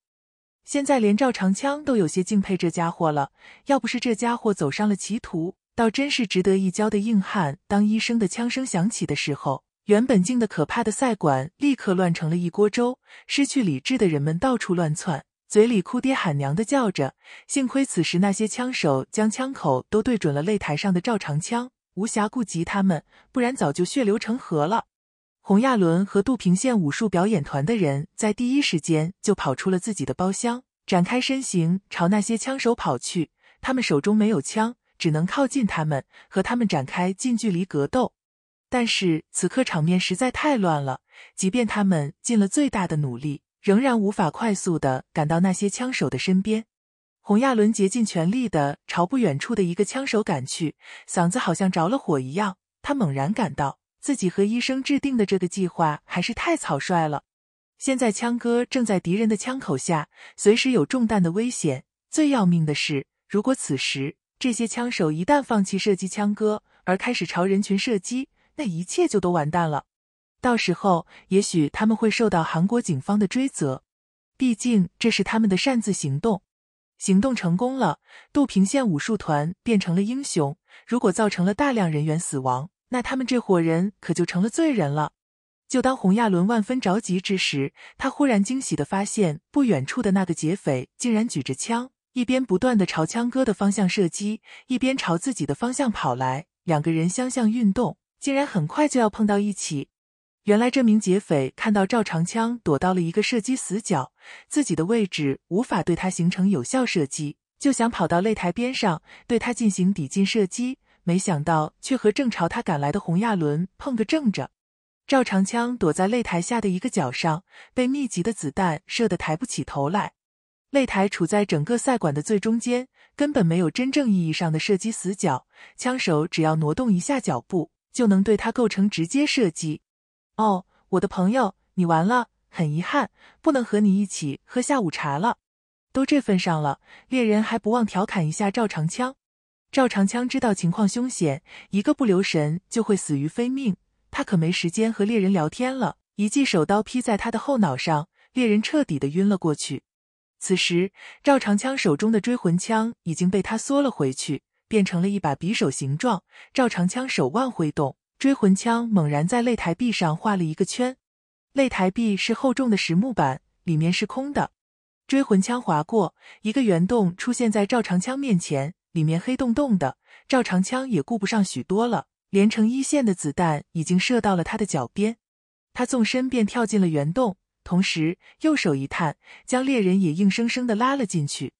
现在连赵长枪都有些敬佩这家伙了，要不是这家伙走上了歧途，倒真是值得一教的硬汉。当医生的枪声响起的时候。原本静得可怕的赛馆立刻乱成了一锅粥，失去理智的人们到处乱窜，嘴里哭爹喊娘的叫着。幸亏此时那些枪手将枪口都对准了擂台上的赵长枪，无暇顾及他们，不然早就血流成河了。洪亚伦和杜平县武术表演团的人在第一时间就跑出了自己的包厢，展开身形朝那些枪手跑去。他们手中没有枪，只能靠近他们，和他们展开近距离格斗。但是此刻场面实在太乱了，即便他们尽了最大的努力，仍然无法快速的赶到那些枪手的身边。洪亚伦竭尽全力的朝不远处的一个枪手赶去，嗓子好像着了火一样。他猛然感到，自己和医生制定的这个计划还是太草率了。现在枪哥正在敌人的枪口下，随时有中弹的危险。最要命的是，如果此时这些枪手一旦放弃射击枪哥，而开始朝人群射击，那一切就都完蛋了，到时候也许他们会受到韩国警方的追责，毕竟这是他们的擅自行动。行动成功了，杜平县武术团变成了英雄；如果造成了大量人员死亡，那他们这伙人可就成了罪人了。就当洪亚伦万分着急之时，他忽然惊喜的发现，不远处的那个劫匪竟然举着枪，一边不断的朝枪哥的方向射击，一边朝自己的方向跑来，两个人相向运动。竟然很快就要碰到一起。原来这名劫匪看到赵长枪躲到了一个射击死角，自己的位置无法对他形成有效射击，就想跑到擂台边上对他进行抵近射击。没想到却和正朝他赶来的洪亚伦碰个正着。赵长枪躲在擂台下的一个角上，被密集的子弹射得抬不起头来。擂台处在整个赛馆的最中间，根本没有真正意义上的射击死角，枪手只要挪动一下脚步。就能对他构成直接射击。哦，我的朋友，你完了，很遗憾，不能和你一起喝下午茶了。都这份上了，猎人还不忘调侃一下赵长枪。赵长枪知道情况凶险，一个不留神就会死于非命，他可没时间和猎人聊天了。一记手刀劈在他的后脑上，猎人彻底的晕了过去。此时，赵长枪手中的追魂枪已经被他缩了回去。变成了一把匕首形状，赵长枪手腕挥动，追魂枪猛然在擂台壁上画了一个圈。擂台壁是厚重的实木板，里面是空的。追魂枪划过，一个圆洞出现在赵长枪面前，里面黑洞洞的。赵长枪也顾不上许多了，连成一线的子弹已经射到了他的脚边，他纵身便跳进了圆洞，同时右手一探，将猎人也硬生生的拉了进去。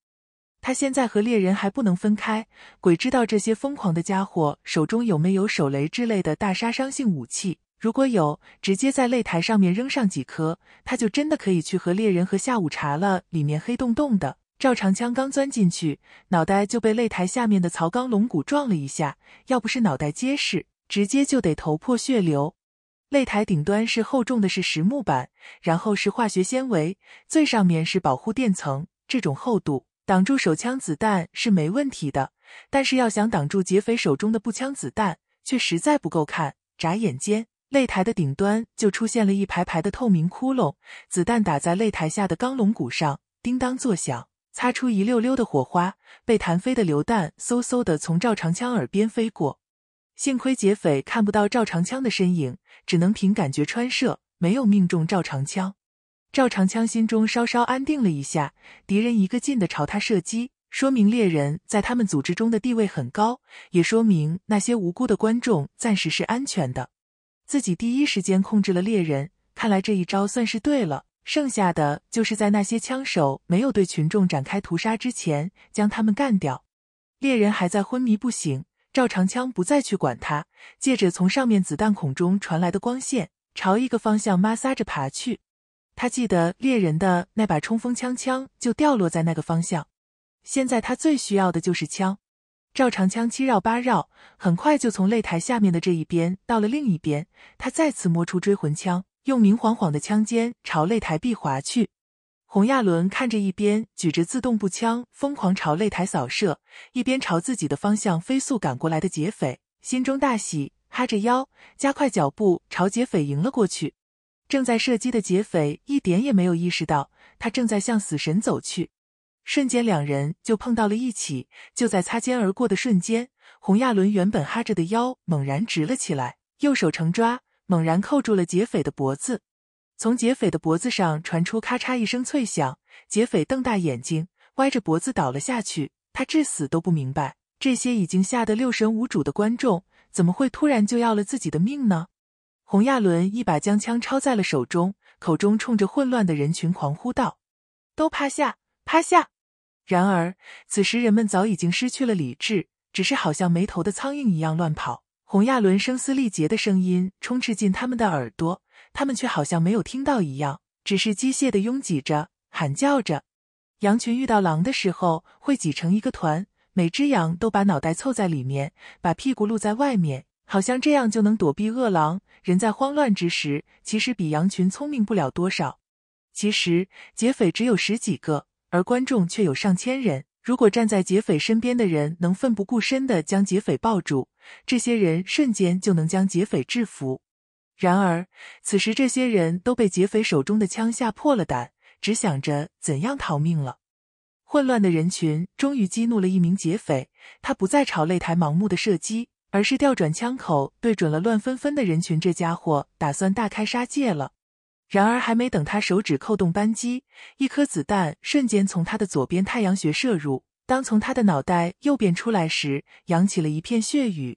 他现在和猎人还不能分开，鬼知道这些疯狂的家伙手中有没有手雷之类的大杀伤性武器。如果有，直接在擂台上面扔上几颗，他就真的可以去和猎人喝下午茶了。里面黑洞洞的，赵长枪刚钻进去，脑袋就被擂台下面的槽钢龙骨撞了一下。要不是脑袋结实，直接就得头破血流。擂台顶端是厚重的，是实木板，然后是化学纤维，最上面是保护垫层，这种厚度。挡住手枪子弹是没问题的，但是要想挡住劫匪手中的步枪子弹，却实在不够看。眨眼间，擂台的顶端就出现了一排排的透明窟窿，子弹打在擂台下的钢龙骨上，叮当作响，擦出一溜溜的火花。被弹飞的榴弹嗖嗖的从赵长枪耳边飞过，幸亏劫匪看不到赵长枪的身影，只能凭感觉穿射，没有命中赵长枪。赵长枪心中稍稍安定了一下，敌人一个劲的朝他射击，说明猎人在他们组织中的地位很高，也说明那些无辜的观众暂时是安全的。自己第一时间控制了猎人，看来这一招算是对了。剩下的就是在那些枪手没有对群众展开屠杀之前，将他们干掉。猎人还在昏迷不醒，赵长枪不再去管他，借着从上面子弹孔中传来的光线，朝一个方向抹撒着爬去。他记得猎人的那把冲锋枪，枪就掉落在那个方向。现在他最需要的就是枪。照长枪七绕八绕，很快就从擂台下面的这一边到了另一边。他再次摸出追魂枪，用明晃晃的枪尖朝擂台壁划去。洪亚伦看着一边举着自动步枪疯狂朝擂台扫射，一边朝自己的方向飞速赶过来的劫匪，心中大喜，哈着腰加快脚步朝劫匪迎了过去。正在射击的劫匪一点也没有意识到，他正在向死神走去。瞬间，两人就碰到了一起。就在擦肩而过的瞬间，洪亚伦原本哈着的腰猛然直了起来，右手成抓，猛然扣住了劫匪的脖子。从劫匪的脖子上传出咔嚓一声脆响，劫匪瞪大眼睛，歪着脖子倒了下去。他至死都不明白，这些已经吓得六神无主的观众，怎么会突然就要了自己的命呢？洪亚伦一把将枪抄在了手中，口中冲着混乱的人群狂呼道：“都趴下，趴下！”然而，此时人们早已经失去了理智，只是好像没头的苍蝇一样乱跑。洪亚伦声嘶力竭的声音充斥进他们的耳朵，他们却好像没有听到一样，只是机械的拥挤着，喊叫着。羊群遇到狼的时候会挤成一个团，每只羊都把脑袋凑在里面，把屁股露在外面。好像这样就能躲避恶狼。人在慌乱之时，其实比羊群聪明不了多少。其实劫匪只有十几个，而观众却有上千人。如果站在劫匪身边的人能奋不顾身的将劫匪抱住，这些人瞬间就能将劫匪制服。然而，此时这些人都被劫匪手中的枪吓破了胆，只想着怎样逃命了。混乱的人群终于激怒了一名劫匪，他不再朝擂台盲目的射击。而是调转枪口对准了乱纷纷的人群，这家伙打算大开杀戒了。然而还没等他手指扣动扳机，一颗子弹瞬间从他的左边太阳穴射入，当从他的脑袋右边出来时，扬起了一片血雨。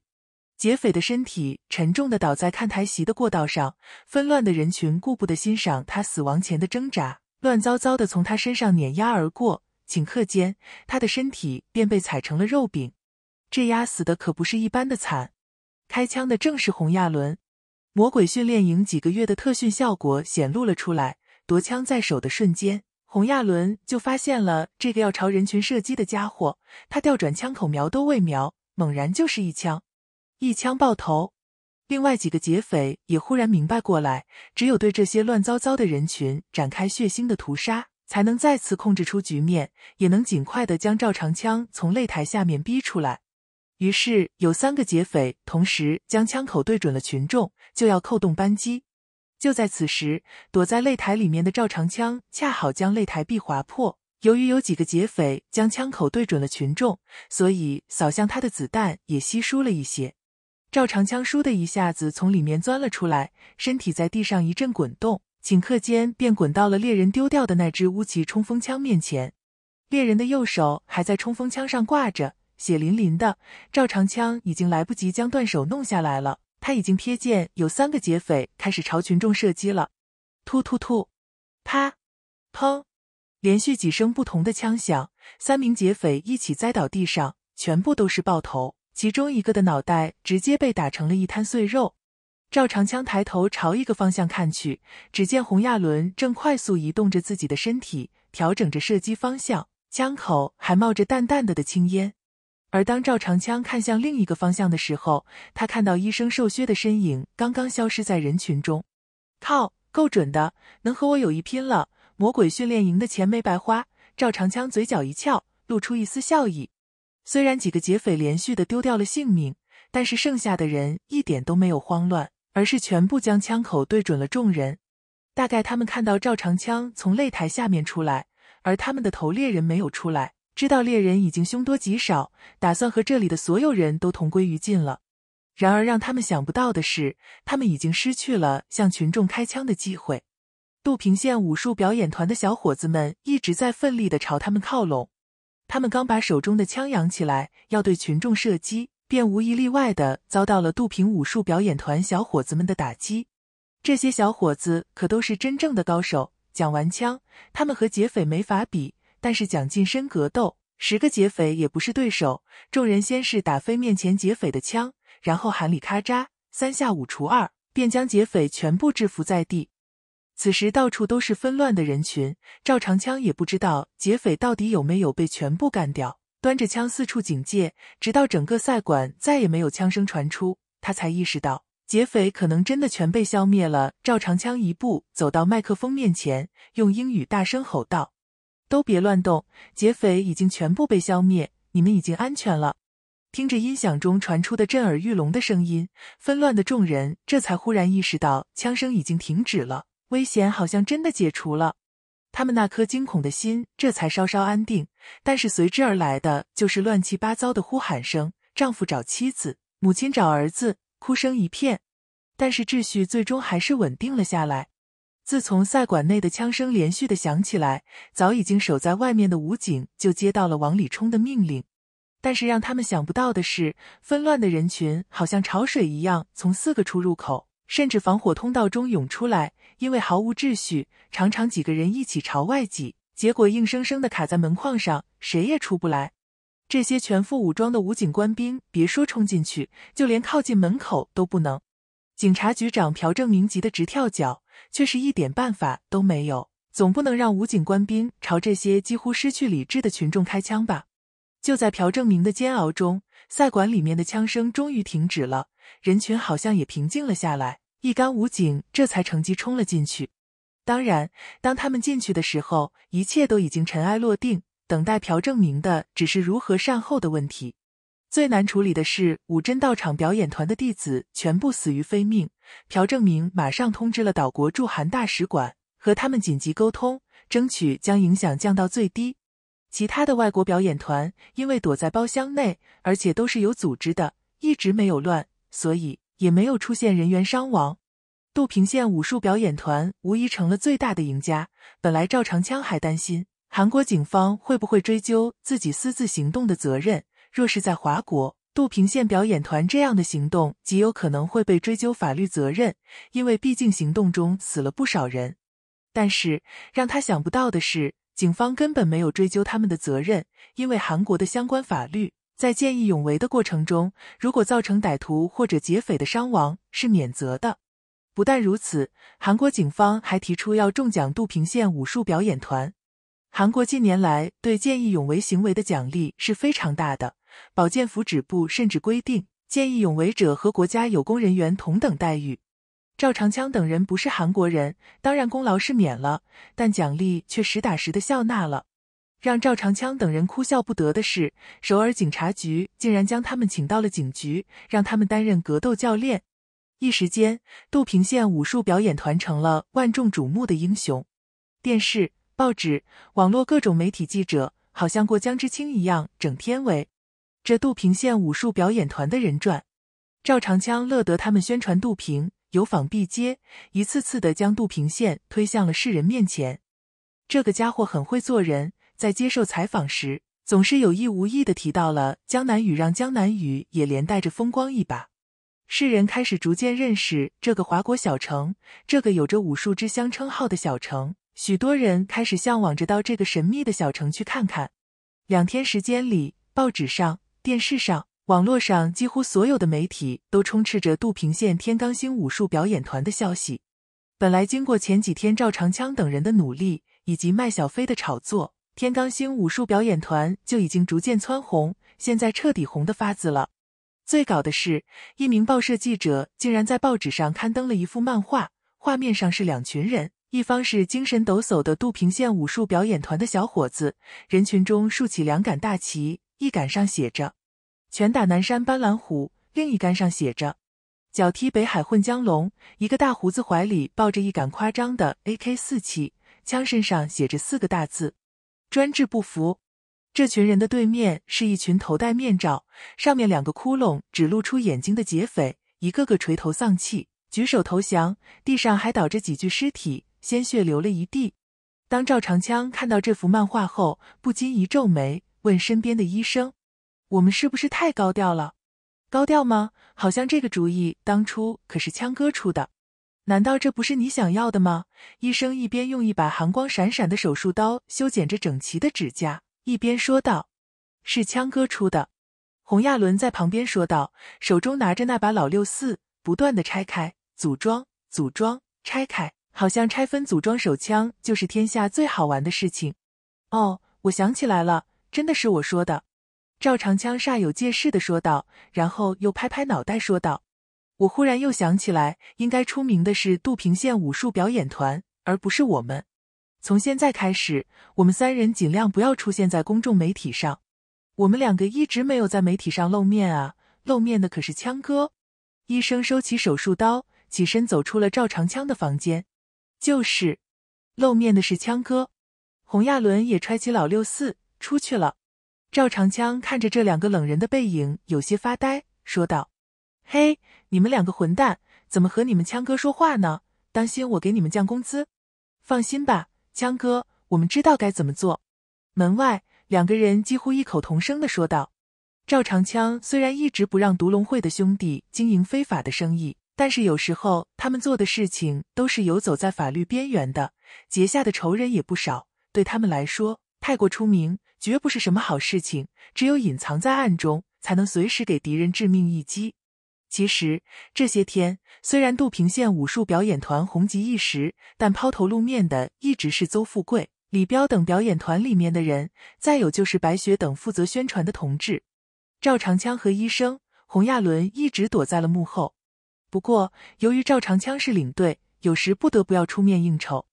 劫匪的身体沉重的倒在看台席的过道上，纷乱的人群顾不得欣赏他死亡前的挣扎，乱糟糟的从他身上碾压而过，顷刻间，他的身体便被踩成了肉饼。这丫死的可不是一般的惨，开枪的正是洪亚伦。魔鬼训练营几个月的特训效果显露了出来。夺枪在手的瞬间，洪亚伦就发现了这个要朝人群射击的家伙。他调转枪口，瞄都未瞄，猛然就是一枪，一枪爆头。另外几个劫匪也忽然明白过来，只有对这些乱糟糟的人群展开血腥的屠杀，才能再次控制出局面，也能尽快的将赵长枪从擂台下面逼出来。于是有三个劫匪同时将枪口对准了群众，就要扣动扳机。就在此时，躲在擂台里面的赵长枪恰好将擂台壁划破。由于有几个劫匪将枪口对准了群众，所以扫向他的子弹也稀疏了一些。赵长枪倏地一下子从里面钻了出来，身体在地上一阵滚动，顷刻间便滚到了猎人丢掉的那支乌奇冲锋枪面前。猎人的右手还在冲锋枪上挂着。血淋淋的赵长枪已经来不及将断手弄下来了，他已经瞥见有三个劫匪开始朝群众射击了，突突突，啪，砰，连续几声不同的枪响，三名劫匪一起栽倒地上，全部都是爆头，其中一个的脑袋直接被打成了一滩碎肉。赵长枪抬头朝一个方向看去，只见洪亚伦正快速移动着自己的身体，调整着射击方向，枪口还冒着淡淡的的青烟。而当赵长枪看向另一个方向的时候，他看到医生瘦削的身影刚刚消失在人群中。靠，够准的，能和我有一拼了！魔鬼训练营的钱没白花。赵长枪嘴角一翘，露出一丝笑意。虽然几个劫匪连续的丢掉了性命，但是剩下的人一点都没有慌乱，而是全部将枪口对准了众人。大概他们看到赵长枪从擂台下面出来，而他们的头猎人没有出来。知道猎人已经凶多吉少，打算和这里的所有人都同归于尽了。然而让他们想不到的是，他们已经失去了向群众开枪的机会。杜平县武术表演团的小伙子们一直在奋力地朝他们靠拢。他们刚把手中的枪扬起来，要对群众射击，便无一例外地遭到了杜平武术表演团小伙子们的打击。这些小伙子可都是真正的高手，讲完枪，他们和劫匪没法比。但是蒋近身格斗，十个劫匪也不是对手。众人先是打飞面前劫匪的枪，然后喊里咔扎，三下五除二便将劫匪全部制服在地。此时到处都是纷乱的人群，赵长枪也不知道劫匪到底有没有被全部干掉，端着枪四处警戒，直到整个赛馆再也没有枪声传出，他才意识到劫匪可能真的全被消灭了。赵长枪一步走到麦克风面前，用英语大声吼道。都别乱动！劫匪已经全部被消灭，你们已经安全了。听着音响中传出的震耳欲聋的声音，纷乱的众人这才忽然意识到枪声已经停止了，危险好像真的解除了。他们那颗惊恐的心这才稍稍安定，但是随之而来的就是乱七八糟的呼喊声：丈夫找妻子，母亲找儿子，哭声一片。但是秩序最终还是稳定了下来。自从赛馆内的枪声连续的响起来，早已经守在外面的武警就接到了往里冲的命令。但是让他们想不到的是，纷乱的人群好像潮水一样从四个出入口，甚至防火通道中涌出来。因为毫无秩序，常常几个人一起朝外挤，结果硬生生的卡在门框上，谁也出不来。这些全副武装的武警官兵，别说冲进去，就连靠近门口都不能。警察局长朴正明急得直跳脚。却是一点办法都没有，总不能让武警官兵朝这些几乎失去理智的群众开枪吧？就在朴正明的煎熬中，赛馆里面的枪声终于停止了，人群好像也平静了下来。一干武警这才乘机冲了进去。当然，当他们进去的时候，一切都已经尘埃落定，等待朴正明的只是如何善后的问题。最难处理的是，武真道场表演团的弟子全部死于非命。朴正明马上通知了岛国驻韩大使馆，和他们紧急沟通，争取将影响降到最低。其他的外国表演团因为躲在包厢内，而且都是有组织的，一直没有乱，所以也没有出现人员伤亡。杜平县武术表演团无疑成了最大的赢家。本来赵长枪还担心韩国警方会不会追究自己私自行动的责任，若是在华国。杜平县表演团这样的行动极有可能会被追究法律责任，因为毕竟行动中死了不少人。但是让他想不到的是，警方根本没有追究他们的责任，因为韩国的相关法律在见义勇为的过程中，如果造成歹徒或者劫匪的伤亡是免责的。不但如此，韩国警方还提出要重奖杜平县武术表演团。韩国近年来对见义勇为行为的奖励是非常大的。保健福祉部甚至规定，见义勇为者和国家有功人员同等待遇。赵长枪等人不是韩国人，当然功劳是免了，但奖励却实打实的笑纳了。让赵长枪等人哭笑不得的是，首尔警察局竟然将他们请到了警局，让他们担任格斗教练。一时间，杜平县武术表演团成了万众瞩目的英雄。电视、报纸、网络各种媒体记者，好像过江之青一样，整天围。这杜平县武术表演团的人传，赵长枪乐得他们宣传杜平，有访必接，一次次的将杜平县推向了世人面前。这个家伙很会做人，在接受采访时，总是有意无意的提到了江南雨，让江南雨也连带着风光一把。世人开始逐渐认识这个华国小城，这个有着武术之乡称号的小城。许多人开始向往着到这个神秘的小城去看看。两天时间里，报纸上。电视上、网络上几乎所有的媒体都充斥着杜平县天罡星武术表演团的消息。本来经过前几天赵长枪等人的努力以及麦小飞的炒作，天罡星武术表演团就已经逐渐蹿红，现在彻底红的发紫了。最搞的是，一名报社记者竟然在报纸上刊登了一幅漫画，画面上是两群人，一方是精神抖擞的杜平县武术表演团的小伙子，人群中竖起两杆大旗。一杆上写着“拳打南山斑斓虎”，另一杆上写着“脚踢北海混江龙”。一个大胡子怀里抱着一杆夸张的 a k 四七，枪，身上写着四个大字：“专治不服”。这群人的对面是一群头戴面罩、上面两个窟窿只露出眼睛的劫匪，一个个垂头丧气，举手投降。地上还倒着几具尸体，鲜血流了一地。当赵长枪看到这幅漫画后，不禁一皱眉。问身边的医生：“我们是不是太高调了？高调吗？好像这个主意当初可是枪哥出的，难道这不是你想要的吗？”医生一边用一把寒光闪闪的手术刀修剪着整齐的指甲，一边说道：“是枪哥出的。”洪亚伦在旁边说道，手中拿着那把老六四，不断的拆开、组装、组装、拆开，好像拆分组装手枪就是天下最好玩的事情。哦，我想起来了。真的是我说的，赵长枪煞有介事的说道，然后又拍拍脑袋说道：“我忽然又想起来，应该出名的是杜平县武术表演团，而不是我们。从现在开始，我们三人尽量不要出现在公众媒体上。我们两个一直没有在媒体上露面啊，露面的可是枪哥。”医生收起手术刀，起身走出了赵长枪的房间。就是，露面的是枪哥。洪亚伦也揣起老六四。出去了，赵长枪看着这两个冷人的背影，有些发呆，说道：“嘿，你们两个混蛋，怎么和你们枪哥说话呢？当心我给你们降工资！”放心吧，枪哥，我们知道该怎么做。”门外两个人几乎异口同声的说道。赵长枪虽然一直不让独龙会的兄弟经营非法的生意，但是有时候他们做的事情都是游走在法律边缘的，结下的仇人也不少，对他们来说。太过出名，绝不是什么好事情。只有隐藏在暗中，才能随时给敌人致命一击。其实这些天，虽然杜平县武术表演团红极一时，但抛头露面的一直是邹富贵、李彪等表演团里面的人，再有就是白雪等负责宣传的同志。赵长枪和医生洪亚伦一直躲在了幕后。不过，由于赵长枪是领队，有时不得不要出面应酬。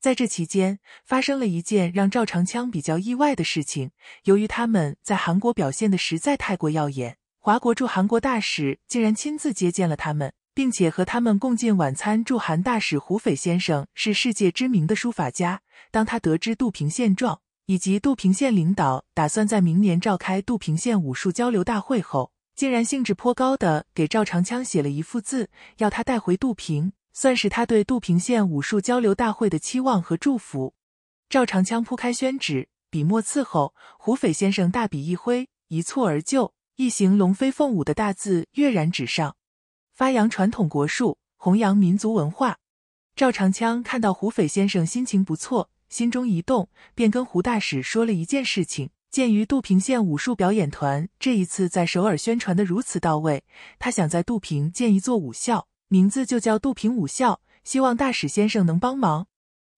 在这期间，发生了一件让赵长枪比较意外的事情。由于他们在韩国表现的实在太过耀眼，华国驻韩国大使竟然亲自接见了他们，并且和他们共进晚餐。驻韩大使胡斐先生是世界知名的书法家。当他得知杜平现状以及杜平县领导打算在明年召开杜平县武术交流大会后，竟然兴致颇高的给赵长枪写了一幅字，要他带回杜平。算是他对杜平县武术交流大会的期望和祝福。赵长枪铺开宣纸，笔墨伺候，胡斐先生大笔一挥，一蹴而就，一行龙飞凤舞的大字跃然纸上。发扬传统国术，弘扬民族文化。赵长枪看到胡斐先生心情不错，心中一动，便跟胡大使说了一件事情：鉴于杜平县武术表演团这一次在首尔宣传的如此到位，他想在杜平建一座武校。名字就叫杜平武校，希望大使先生能帮忙。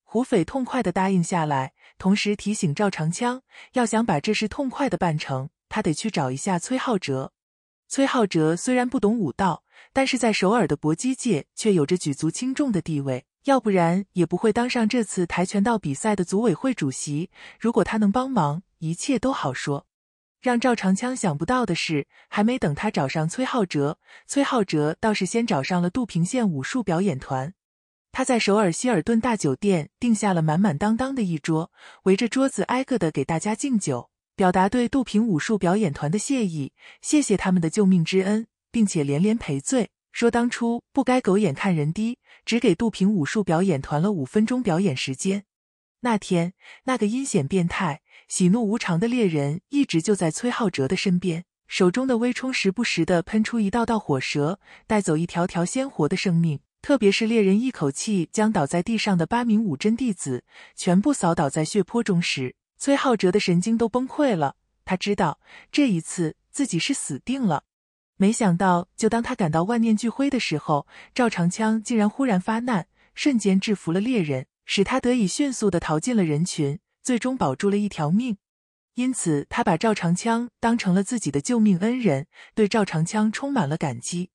胡斐痛快的答应下来，同时提醒赵长枪，要想把这事痛快的办成，他得去找一下崔浩哲。崔浩哲虽然不懂武道，但是在首尔的搏击界却有着举足轻重的地位，要不然也不会当上这次跆拳道比赛的组委会主席。如果他能帮忙，一切都好说。让赵长枪想不到的是，还没等他找上崔浩哲，崔浩哲倒是先找上了杜平县武术表演团。他在首尔希尔顿大酒店订下了满满当当的一桌，围着桌子挨个的给大家敬酒，表达对杜平武术表演团的谢意，谢谢他们的救命之恩，并且连连赔罪，说当初不该狗眼看人低，只给杜平武术表演团了五分钟表演时间。那天那个阴险变态。喜怒无常的猎人一直就在崔浩哲的身边，手中的微冲时不时的喷出一道道火舌，带走一条条鲜活的生命。特别是猎人一口气将倒在地上的八名武真弟子全部扫倒在血泊中时，崔浩哲的神经都崩溃了。他知道这一次自己是死定了。没想到，就当他感到万念俱灰的时候，赵长枪竟然忽然发难，瞬间制服了猎人，使他得以迅速的逃进了人群。最终保住了一条命，因此他把赵长枪当成了自己的救命恩人，对赵长枪充满了感激。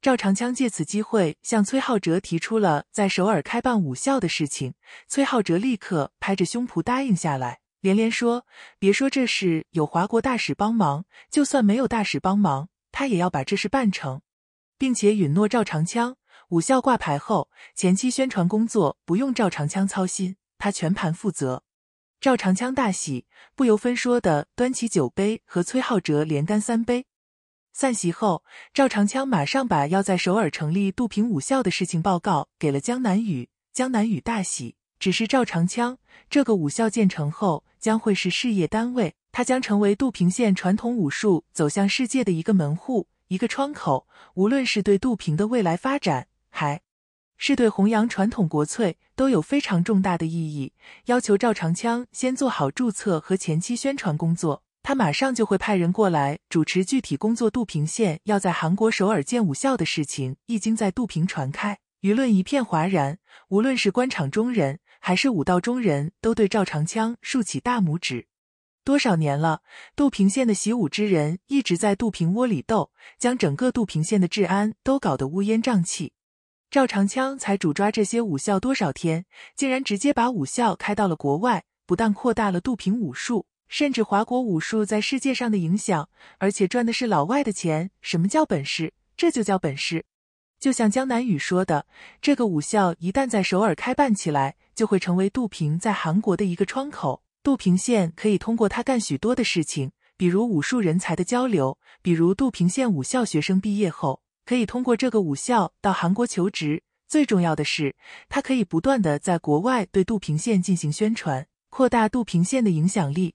赵长枪借此机会向崔浩哲提出了在首尔开办武校的事情，崔浩哲立刻拍着胸脯答应下来，连连说：“别说这事有华国大使帮忙，就算没有大使帮忙，他也要把这事办成，并且允诺赵长枪，武校挂牌后前期宣传工作不用赵长枪操心，他全盘负责。”赵长枪大喜，不由分说的端起酒杯，和崔浩哲连干三杯。散席后，赵长枪马上把要在首尔成立杜平武校的事情报告给了江南雨。江南雨大喜，只是赵长枪这个武校建成后将会是事业单位，它将成为杜平县传统武术走向世界的一个门户、一个窗口。无论是对杜平的未来发展，还是对弘扬传统国粹都有非常重大的意义。要求赵长枪先做好注册和前期宣传工作，他马上就会派人过来主持具体工作。杜平县要在韩国首尔建武校的事情一经在杜平传开，舆论一片哗然。无论是官场中人还是武道中人，都对赵长枪竖起大拇指。多少年了，杜平县的习武之人一直在杜平窝里斗，将整个杜平县的治安都搞得乌烟瘴气。赵长枪才主抓这些武校多少天，竟然直接把武校开到了国外，不但扩大了杜平武术，甚至华国武术在世界上的影响，而且赚的是老外的钱。什么叫本事？这就叫本事。就像江南雨说的，这个武校一旦在首尔开办起来，就会成为杜平在韩国的一个窗口。杜平县可以通过他干许多的事情，比如武术人才的交流，比如杜平县武校学生毕业后。可以通过这个武校到韩国求职。最重要的是，他可以不断的在国外对杜平县进行宣传，扩大杜平县的影响力。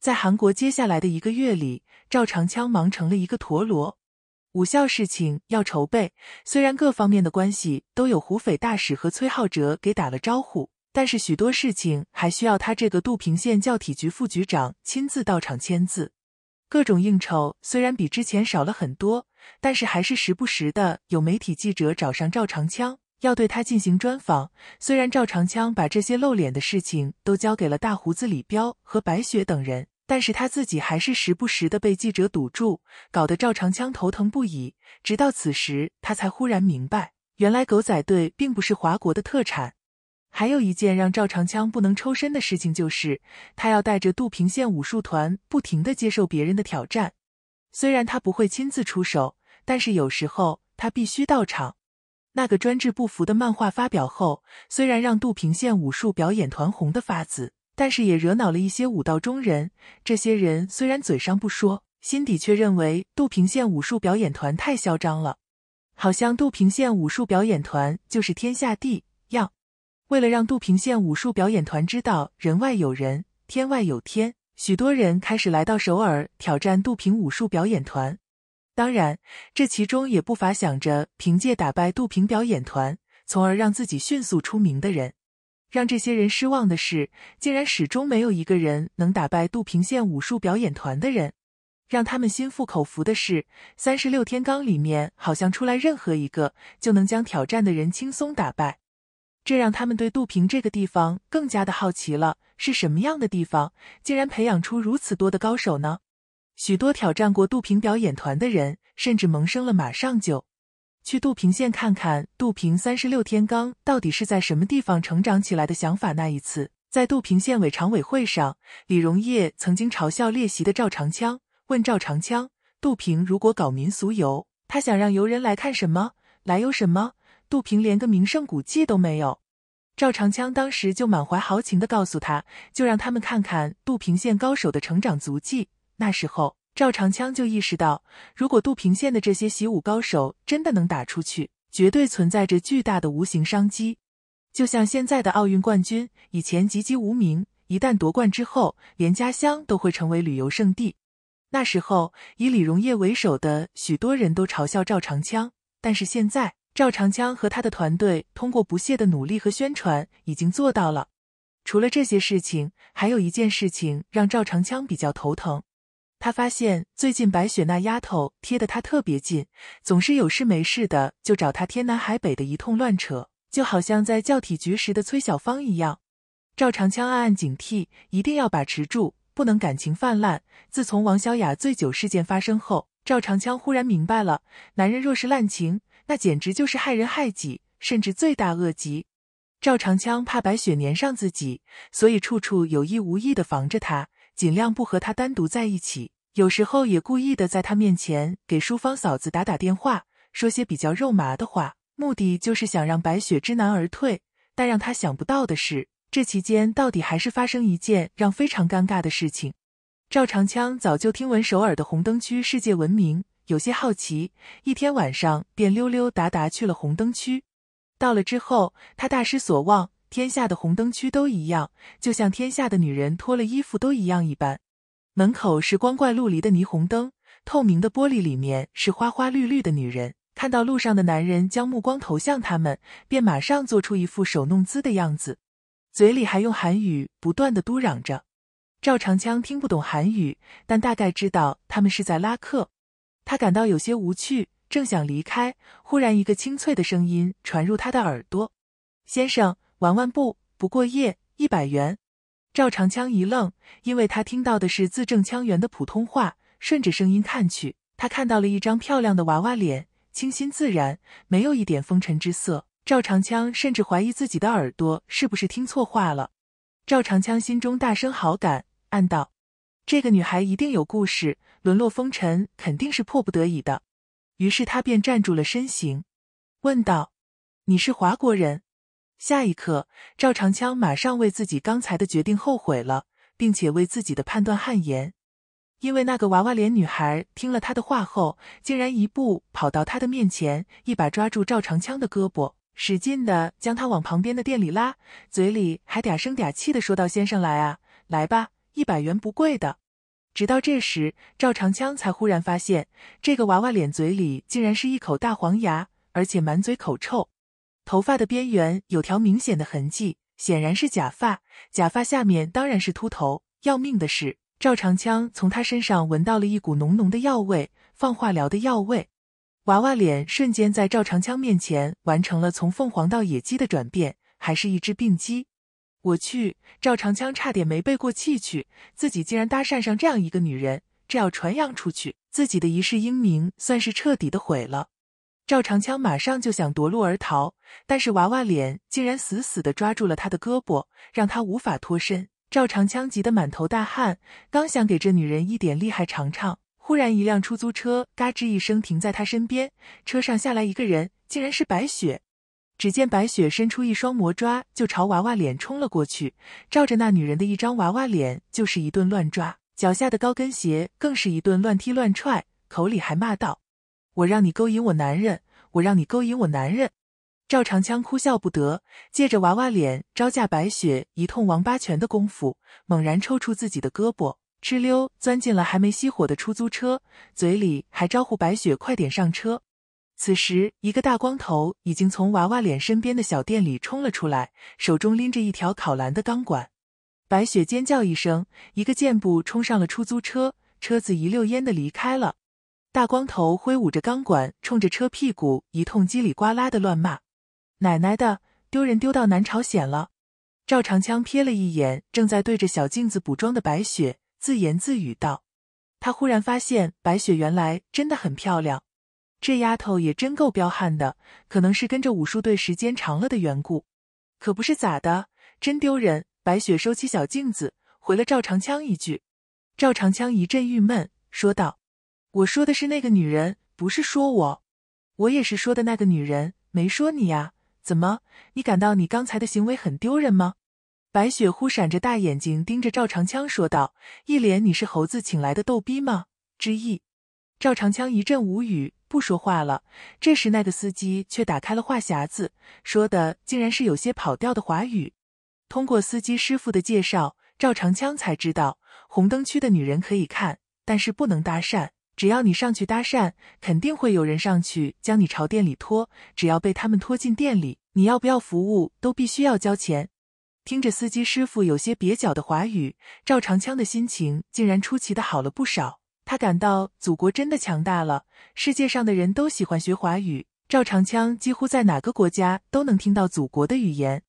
在韩国接下来的一个月里，赵长枪忙成了一个陀螺。武校事情要筹备，虽然各方面的关系都有胡斐大使和崔浩哲给打了招呼，但是许多事情还需要他这个杜平县教体局副局长亲自到场签字。各种应酬虽然比之前少了很多。但是还是时不时的有媒体记者找上赵长枪，要对他进行专访。虽然赵长枪把这些露脸的事情都交给了大胡子李彪和白雪等人，但是他自己还是时不时的被记者堵住，搞得赵长枪头疼不已。直到此时，他才忽然明白，原来狗仔队并不是华国的特产。还有一件让赵长枪不能抽身的事情，就是他要带着杜平县武术团不停的接受别人的挑战。虽然他不会亲自出手。但是有时候他必须到场。那个专制不服的漫画发表后，虽然让杜平县武术表演团红的发紫，但是也惹恼了一些武道中人。这些人虽然嘴上不说，心底却认为杜平县武术表演团太嚣张了，好像杜平县武术表演团就是天下第一样。为了让杜平县武术表演团知道人外有人，天外有天，许多人开始来到首尔挑战杜平武术表演团。当然，这其中也不乏想着凭借打败杜平表演团，从而让自己迅速出名的人。让这些人失望的是，竟然始终没有一个人能打败杜平县武术表演团的人。让他们心服口服的是，三十六天罡里面好像出来任何一个，就能将挑战的人轻松打败。这让他们对杜平这个地方更加的好奇了：是什么样的地方，竟然培养出如此多的高手呢？许多挑战过杜平表演团的人，甚至萌生了马上就去杜平县看看杜平三十六天罡到底是在什么地方成长起来的想法。那一次，在杜平县委常委会上，李荣业曾经嘲笑列习的赵长枪，问赵长枪：“杜平如果搞民俗游，他想让游人来看什么，来游什么？杜平连个名胜古迹都没有。”赵长枪当时就满怀豪情的告诉他：“就让他们看看杜平县高手的成长足迹。”那时候，赵长枪就意识到，如果杜平县的这些习武高手真的能打出去，绝对存在着巨大的无形商机。就像现在的奥运冠军，以前籍籍无名，一旦夺冠之后，连家乡都会成为旅游胜地。那时候，以李荣业为首的许多人都嘲笑赵长枪，但是现在，赵长枪和他的团队通过不懈的努力和宣传，已经做到了。除了这些事情，还有一件事情让赵长枪比较头疼。他发现最近白雪那丫头贴得他特别近，总是有事没事的就找他天南海北的一通乱扯，就好像在教体局时的崔小芳一样。赵长枪暗暗警惕，一定要把持住，不能感情泛滥。自从王小雅醉酒事件发生后，赵长枪忽然明白了，男人若是滥情，那简直就是害人害己，甚至罪大恶极。赵长枪怕白雪粘上自己，所以处处有意无意的防着他。尽量不和他单独在一起，有时候也故意的在他面前给淑芳嫂子打打电话，说些比较肉麻的话，目的就是想让白雪知难而退。但让他想不到的是，这期间到底还是发生一件让非常尴尬的事情。赵长枪早就听闻首尔的红灯区世界闻名，有些好奇，一天晚上便溜溜达达去了红灯区。到了之后，他大失所望。天下的红灯区都一样，就像天下的女人脱了衣服都一样一般。门口是光怪陆离的霓虹灯，透明的玻璃里面是花花绿绿的女人。看到路上的男人将目光投向他们，便马上做出一副手弄姿的样子，嘴里还用韩语不断的嘟嚷着。赵长枪听不懂韩语，但大概知道他们是在拉客。他感到有些无趣，正想离开，忽然一个清脆的声音传入他的耳朵：“先生。”玩玩不？不过夜，一百元。赵长枪一愣，因为他听到的是字正腔圆的普通话。顺着声音看去，他看到了一张漂亮的娃娃脸，清新自然，没有一点风尘之色。赵长枪甚至怀疑自己的耳朵是不是听错话了。赵长枪心中大声好感，暗道：这个女孩一定有故事，沦落风尘肯定是迫不得已的。于是他便站住了身形，问道：“你是华国人？”下一刻，赵长枪马上为自己刚才的决定后悔了，并且为自己的判断汗颜，因为那个娃娃脸女孩听了他的话后，竟然一步跑到他的面前，一把抓住赵长枪的胳膊，使劲的将他往旁边的店里拉，嘴里还嗲声嗲气的说道：“先生来啊，来吧，一百元不贵的。”直到这时，赵长枪才忽然发现，这个娃娃脸嘴里竟然是一口大黄牙，而且满嘴口臭。头发的边缘有条明显的痕迹，显然是假发。假发下面当然是秃头。要命的是，赵长枪从他身上闻到了一股浓浓的药味，放化疗的药味。娃娃脸瞬间在赵长枪面前完成了从凤凰到野鸡的转变，还是一只病鸡。我去！赵长枪差点没背过气去，自己竟然搭讪上这样一个女人，这要传扬出去，自己的一世英名算是彻底的毁了。赵长枪马上就想夺路而逃，但是娃娃脸竟然死死的抓住了他的胳膊，让他无法脱身。赵长枪急得满头大汗，刚想给这女人一点厉害尝尝，忽然一辆出租车嘎吱一声停在他身边，车上下来一个人，竟然是白雪。只见白雪伸出一双魔爪，就朝娃娃脸冲了过去，照着那女人的一张娃娃脸就是一顿乱抓，脚下的高跟鞋更是一顿乱踢乱踹，口里还骂道。我让你勾引我男人！我让你勾引我男人！赵长枪哭笑不得，借着娃娃脸招架白雪一通王八拳的功夫，猛然抽出自己的胳膊，哧溜钻进了还没熄火的出租车，嘴里还招呼白雪快点上车。此时，一个大光头已经从娃娃脸身边的小店里冲了出来，手中拎着一条烤蓝的钢管。白雪尖叫一声，一个箭步冲上了出租车，车子一溜烟的离开了。大光头挥舞着钢管，冲着车屁股一通叽里呱啦的乱骂：“奶奶的，丢人丢到南朝鲜了！”赵长枪瞥了一眼正在对着小镜子补妆的白雪，自言自语道：“他忽然发现白雪原来真的很漂亮，这丫头也真够彪悍的，可能是跟着武术队时间长了的缘故，可不是咋的，真丢人！”白雪收起小镜子，回了赵长枪一句。赵长枪一阵郁闷，说道。我说的是那个女人，不是说我。我也是说的那个女人，没说你呀。怎么，你感到你刚才的行为很丢人吗？白雪忽闪着大眼睛盯着赵长枪说道，一脸“你是猴子请来的逗逼吗？”之意。赵长枪一阵无语，不说话了。这时，那个司机却打开了话匣子，说的竟然是有些跑调的华语。通过司机师傅的介绍，赵长枪才知道，红灯区的女人可以看，但是不能搭讪。只要你上去搭讪，肯定会有人上去将你朝店里拖。只要被他们拖进店里，你要不要服务都必须要交钱。听着司机师傅有些蹩脚的华语，赵长枪的心情竟然出奇的好了不少。他感到祖国真的强大了，世界上的人都喜欢学华语。赵长枪几乎在哪个国家都能听到祖国的语言，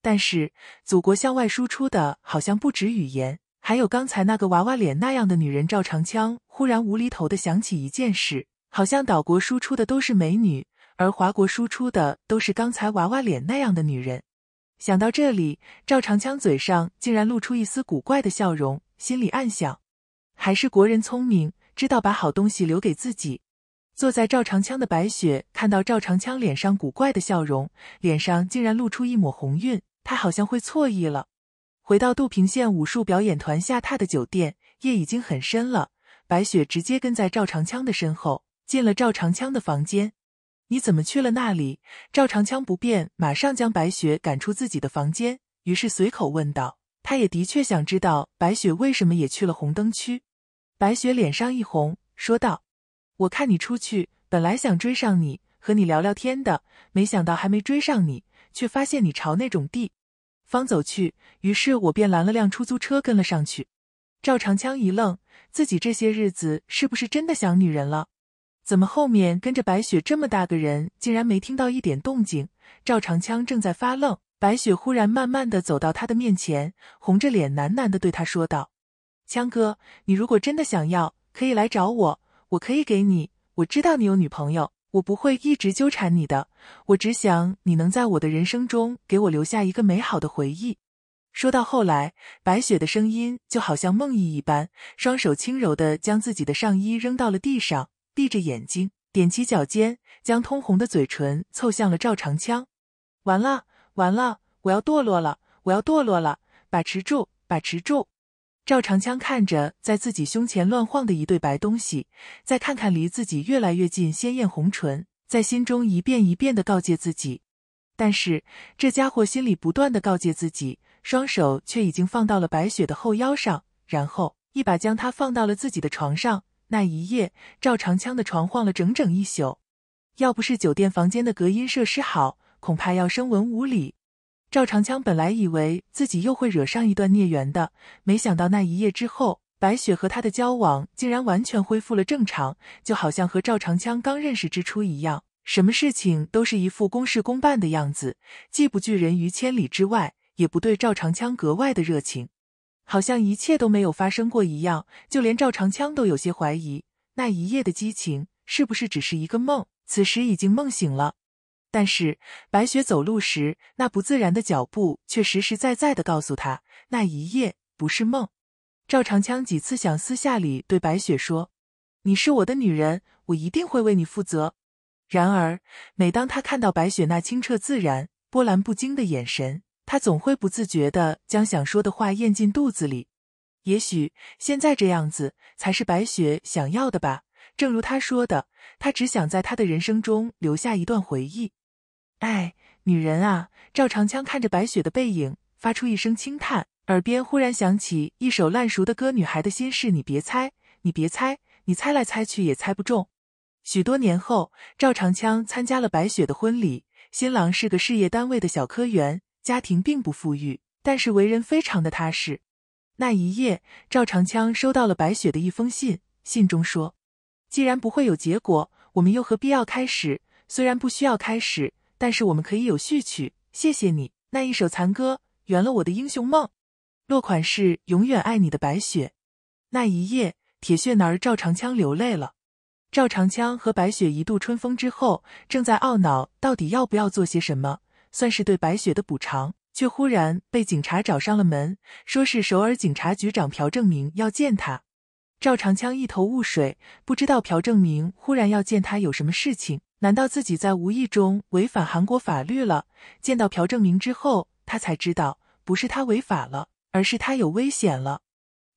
但是祖国向外输出的好像不止语言。还有刚才那个娃娃脸那样的女人，赵长枪忽然无厘头的想起一件事，好像岛国输出的都是美女，而华国输出的都是刚才娃娃脸那样的女人。想到这里，赵长枪嘴上竟然露出一丝古怪的笑容，心里暗想，还是国人聪明，知道把好东西留给自己。坐在赵长枪的白雪看到赵长枪脸上古怪的笑容，脸上竟然露出一抹红晕，她好像会错意了。回到杜平县武术表演团下榻的酒店，夜已经很深了。白雪直接跟在赵长枪的身后，进了赵长枪的房间。你怎么去了那里？赵长枪不便，马上将白雪赶出自己的房间，于是随口问道。他也的确想知道白雪为什么也去了红灯区。白雪脸上一红，说道：“我看你出去，本来想追上你，和你聊聊天的，没想到还没追上你，却发现你朝那种地。”方走去，于是我便拦了辆出租车跟了上去。赵长枪一愣，自己这些日子是不是真的想女人了？怎么后面跟着白雪这么大个人，竟然没听到一点动静？赵长枪正在发愣，白雪忽然慢慢的走到他的面前，红着脸喃喃的对他说道：“枪哥，你如果真的想要，可以来找我，我可以给你。我知道你有女朋友。”我不会一直纠缠你的，我只想你能在我的人生中给我留下一个美好的回忆。说到后来，白雪的声音就好像梦呓一般，双手轻柔的将自己的上衣扔到了地上，闭着眼睛，踮起脚尖，将通红的嘴唇凑向了赵长枪。完了，完了，我要堕落了，我要堕落了，把持住，把持住。赵长枪看着在自己胸前乱晃的一对白东西，再看看离自己越来越近鲜艳红唇，在心中一遍一遍的告诫自己。但是这家伙心里不断的告诫自己，双手却已经放到了白雪的后腰上，然后一把将她放到了自己的床上。那一夜，赵长枪的床晃了整整一宿，要不是酒店房间的隔音设施好，恐怕要声闻无里。赵长枪本来以为自己又会惹上一段孽缘的，没想到那一夜之后，白雪和他的交往竟然完全恢复了正常，就好像和赵长枪刚认识之初一样，什么事情都是一副公事公办的样子，既不拒人于千里之外，也不对赵长枪格外的热情，好像一切都没有发生过一样。就连赵长枪都有些怀疑，那一夜的激情是不是只是一个梦。此时已经梦醒了。但是白雪走路时那不自然的脚步，却实实在在的告诉她，那一夜不是梦。赵长枪几次想私下里对白雪说：“你是我的女人，我一定会为你负责。”然而，每当他看到白雪那清澈自然、波澜不惊的眼神，他总会不自觉的将想说的话咽进肚子里。也许现在这样子才是白雪想要的吧。正如他说的：“他只想在他的人生中留下一段回忆。”哎，女人啊！赵长枪看着白雪的背影，发出一声轻叹。耳边忽然响起一首烂熟的歌：女孩的心事，你别猜，你别猜，你猜来猜去也猜不中。许多年后，赵长枪参加了白雪的婚礼。新郎是个事业单位的小科员，家庭并不富裕，但是为人非常的踏实。那一夜，赵长枪收到了白雪的一封信，信中说：“既然不会有结果，我们又何必要开始？虽然不需要开始。”但是我们可以有序曲，谢谢你那一首残歌，圆了我的英雄梦。落款是永远爱你的白雪。那一夜，铁血男儿赵长枪流泪了。赵长枪和白雪一度春风之后，正在懊恼到底要不要做些什么，算是对白雪的补偿，却忽然被警察找上了门，说是首尔警察局长朴正明要见他。赵长枪一头雾水，不知道朴正明忽然要见他有什么事情。难道自己在无意中违反韩国法律了？见到朴正明之后，他才知道不是他违法了，而是他有危险了。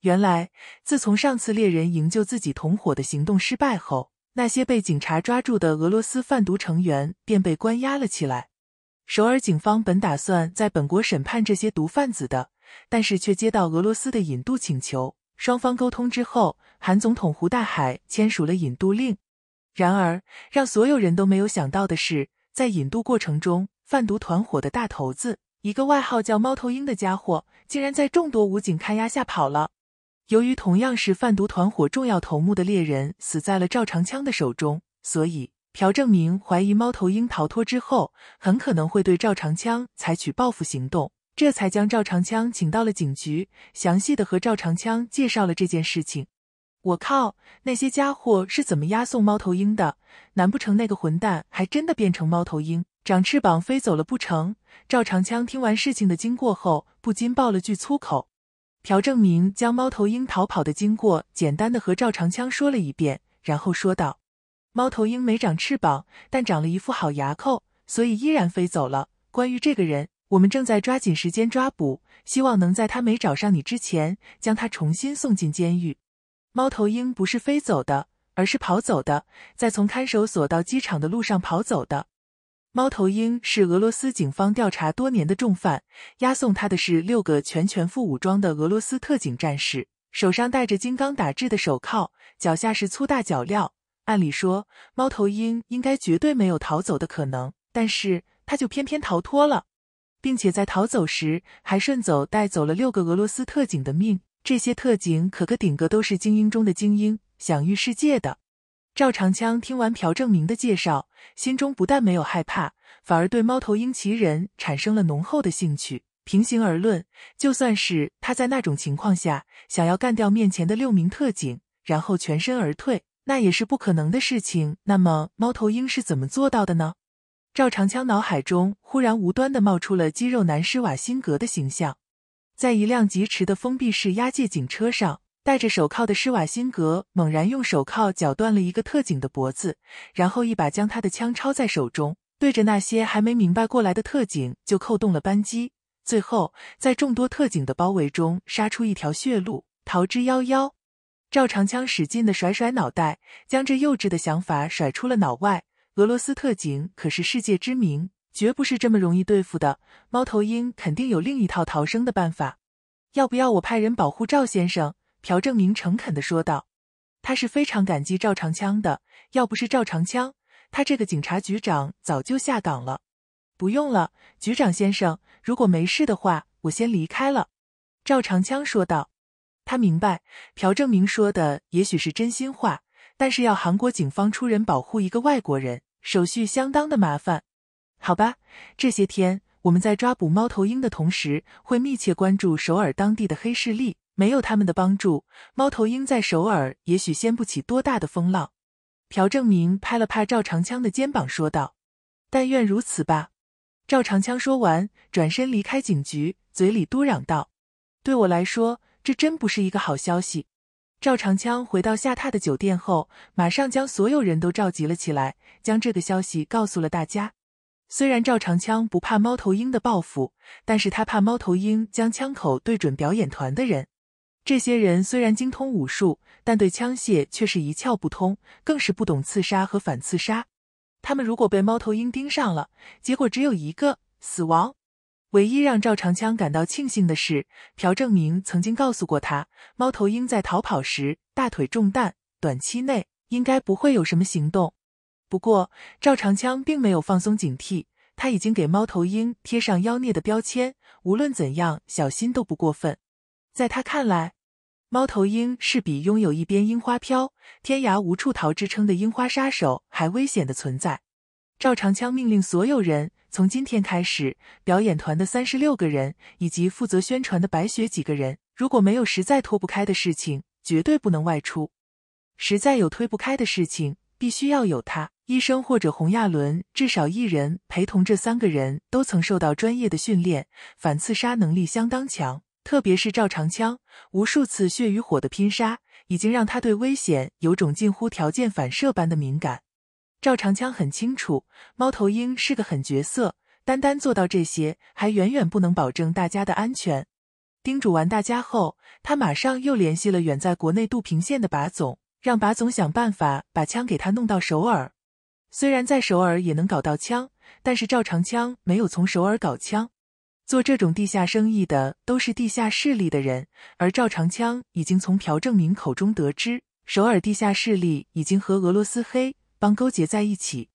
原来，自从上次猎人营救自己同伙的行动失败后，那些被警察抓住的俄罗斯贩毒成员便被关押了起来。首尔警方本打算在本国审判这些毒贩子的，但是却接到俄罗斯的引渡请求。双方沟通之后，韩总统胡大海签署了引渡令。然而，让所有人都没有想到的是，在引渡过程中，贩毒团伙的大头子，一个外号叫“猫头鹰”的家伙，竟然在众多武警看押下跑了。由于同样是贩毒团伙重要头目的猎人死在了赵长枪的手中，所以朴正明怀疑猫头鹰逃脱之后，很可能会对赵长枪采取报复行动，这才将赵长枪请到了警局，详细的和赵长枪介绍了这件事情。我靠！那些家伙是怎么押送猫头鹰的？难不成那个混蛋还真的变成猫头鹰，长翅膀飞走了不成？赵长枪听完事情的经过后，不禁爆了句粗口。朴正明将猫头鹰逃跑的经过简单的和赵长枪说了一遍，然后说道：“猫头鹰没长翅膀，但长了一副好牙口，所以依然飞走了。关于这个人，我们正在抓紧时间抓捕，希望能在他没找上你之前，将他重新送进监狱。”猫头鹰不是飞走的，而是跑走的，在从看守所到机场的路上跑走的。猫头鹰是俄罗斯警方调查多年的重犯，押送他的是六个全全副武装的俄罗斯特警战士，手上戴着金刚打制的手铐，脚下是粗大脚镣。按理说，猫头鹰应该绝对没有逃走的可能，但是他就偏偏逃脱了，并且在逃走时还顺走带走了六个俄罗斯特警的命。这些特警可个顶个都是精英中的精英，享誉世界的。赵长枪听完朴正明的介绍，心中不但没有害怕，反而对猫头鹰奇人产生了浓厚的兴趣。平行而论，就算是他在那种情况下，想要干掉面前的六名特警，然后全身而退，那也是不可能的事情。那么，猫头鹰是怎么做到的呢？赵长枪脑海中忽然无端的冒出了肌肉男施瓦辛格的形象。在一辆疾驰的封闭式押解警车上，戴着手铐的施瓦辛格猛然用手铐绞断了一个特警的脖子，然后一把将他的枪抄在手中，对着那些还没明白过来的特警就扣动了扳机。最后，在众多特警的包围中杀出一条血路，逃之夭夭。赵长枪使劲的甩甩脑袋，将这幼稚的想法甩出了脑外。俄罗斯特警可是世界知名。绝不是这么容易对付的，猫头鹰肯定有另一套逃生的办法。要不要我派人保护赵先生？朴正明诚恳的说道。他是非常感激赵长枪的，要不是赵长枪，他这个警察局长早就下岗了。不用了，局长先生，如果没事的话，我先离开了。”赵长枪说道。他明白朴正明说的也许是真心话，但是要韩国警方出人保护一个外国人，手续相当的麻烦。好吧，这些天我们在抓捕猫头鹰的同时，会密切关注首尔当地的黑势力。没有他们的帮助，猫头鹰在首尔也许掀不起多大的风浪。”朴正明拍了拍赵长枪的肩膀，说道：“但愿如此吧。”赵长枪说完，转身离开警局，嘴里嘟嚷道：“对我来说，这真不是一个好消息。”赵长枪回到下榻的酒店后，马上将所有人都召集了起来，将这个消息告诉了大家。虽然赵长枪不怕猫头鹰的报复，但是他怕猫头鹰将枪口对准表演团的人。这些人虽然精通武术，但对枪械却是一窍不通，更是不懂刺杀和反刺杀。他们如果被猫头鹰盯上了，结果只有一个——死亡。唯一让赵长枪感到庆幸的是，朴正明曾经告诉过他，猫头鹰在逃跑时大腿中弹，短期内应该不会有什么行动。不过，赵长枪并没有放松警惕。他已经给猫头鹰贴上妖孽的标签，无论怎样小心都不过分。在他看来，猫头鹰是比拥有一边樱花飘，天涯无处逃之称的樱花杀手还危险的存在。赵长枪命令所有人：从今天开始，表演团的三十六个人以及负责宣传的白雪几个人，如果没有实在脱不开的事情，绝对不能外出。实在有推不开的事情，必须要有他。医生或者洪亚伦至少一人陪同，这三个人都曾受到专业的训练，反刺杀能力相当强。特别是赵长枪，无数次血与火的拼杀，已经让他对危险有种近乎条件反射般的敏感。赵长枪很清楚，猫头鹰是个狠角色，单单做到这些还远远不能保证大家的安全。叮嘱完大家后，他马上又联系了远在国内杜平县的把总，让把总想办法把枪给他弄到首尔。虽然在首尔也能搞到枪，但是赵长枪没有从首尔搞枪。做这种地下生意的都是地下势力的人，而赵长枪已经从朴正明口中得知，首尔地下势力已经和俄罗斯黑帮勾结在一起。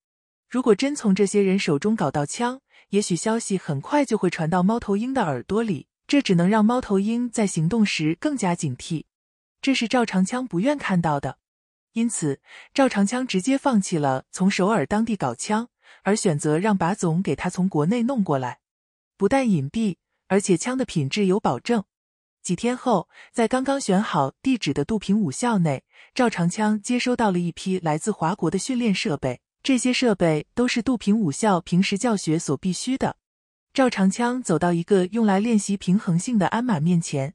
如果真从这些人手中搞到枪，也许消息很快就会传到猫头鹰的耳朵里，这只能让猫头鹰在行动时更加警惕。这是赵长枪不愿看到的。因此，赵长枪直接放弃了从首尔当地搞枪，而选择让把总给他从国内弄过来。不但隐蔽，而且枪的品质有保证。几天后，在刚刚选好地址的杜平武校内，赵长枪接收到了一批来自华国的训练设备。这些设备都是杜平武校平时教学所必须的。赵长枪走到一个用来练习平衡性的鞍马面前，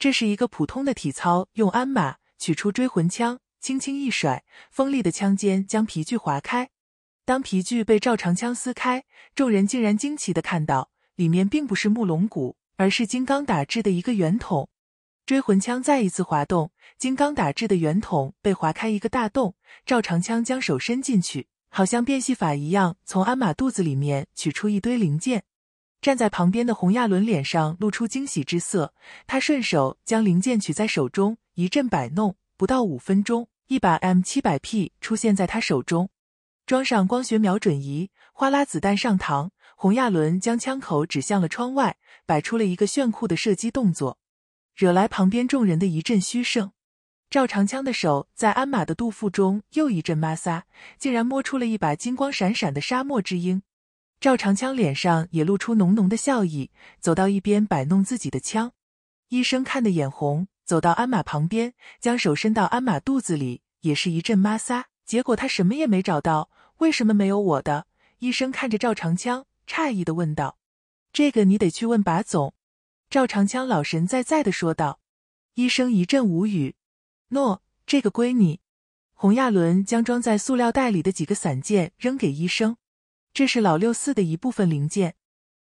这是一个普通的体操用鞍马。取出追魂枪。轻轻一甩，锋利的枪尖将皮具划开。当皮具被赵长枪撕开，众人竟然惊奇的看到，里面并不是木龙骨，而是金刚打制的一个圆筒。追魂枪再一次滑动，金刚打制的圆筒被划开一个大洞。赵长枪将手伸进去，好像变戏法一样，从鞍马肚子里面取出一堆零件。站在旁边的洪亚伦脸上露出惊喜之色，他顺手将零件取在手中，一阵摆弄，不到五分钟。一把 M 七百 P 出现在他手中，装上光学瞄准仪，哗啦，子弹上膛。洪亚伦将枪口指向了窗外，摆出了一个炫酷的射击动作，惹来旁边众人的一阵嘘声。赵长枪的手在鞍马的肚腹中又一阵摩挲，竟然摸出了一把金光闪闪的沙漠之鹰。赵长枪脸上也露出浓浓的笑意，走到一边摆弄自己的枪。医生看得眼红。走到鞍马旁边，将手伸到鞍马肚子里，也是一阵摩撒，结果他什么也没找到。为什么没有我的？医生看着赵长枪，诧异的问道：“这个你得去问把总。”赵长枪老神在在的说道。医生一阵无语：“诺，这个归你。”洪亚伦将装在塑料袋里的几个散件扔给医生：“这是老六四的一部分零件，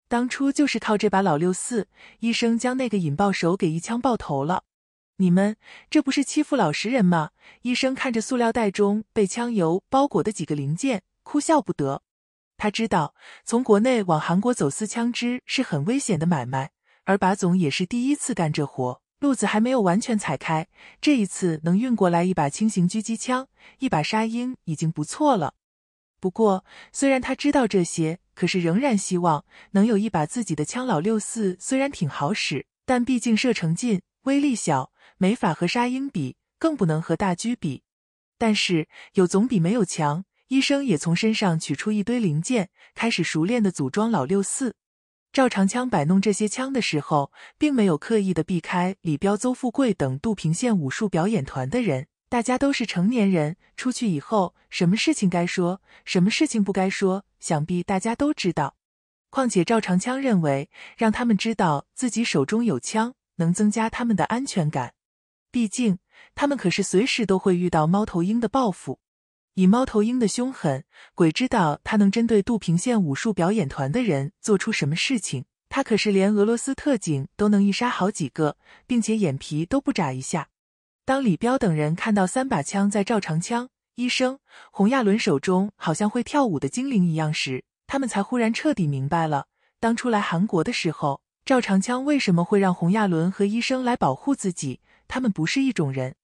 当初就是靠这把老六四，医生将那个引爆手给一枪爆头了。”你们这不是欺负老实人吗？医生看着塑料袋中被枪油包裹的几个零件，哭笑不得。他知道从国内往韩国走私枪支是很危险的买卖，而把总也是第一次干这活，路子还没有完全踩开。这一次能运过来一把轻型狙击枪，一把沙鹰已经不错了。不过，虽然他知道这些，可是仍然希望能有一把自己的枪。老六四虽然挺好使，但毕竟射程近，威力小。没法和沙鹰比，更不能和大狙比，但是有总比没有强。医生也从身上取出一堆零件，开始熟练的组装老六四。赵长枪摆弄这些枪的时候，并没有刻意的避开李彪、邹富贵等杜平县武术表演团的人。大家都是成年人，出去以后什么事情该说，什么事情不该说，想必大家都知道。况且赵长枪认为，让他们知道自己手中有枪，能增加他们的安全感。毕竟，他们可是随时都会遇到猫头鹰的报复。以猫头鹰的凶狠，鬼知道他能针对杜平县武术表演团的人做出什么事情。他可是连俄罗斯特警都能一杀好几个，并且眼皮都不眨一下。当李彪等人看到三把枪在赵长枪、医生、洪亚伦手中好像会跳舞的精灵一样时，他们才忽然彻底明白了当初来韩国的时候，赵长枪为什么会让洪亚伦和医生来保护自己。他们不是一种人。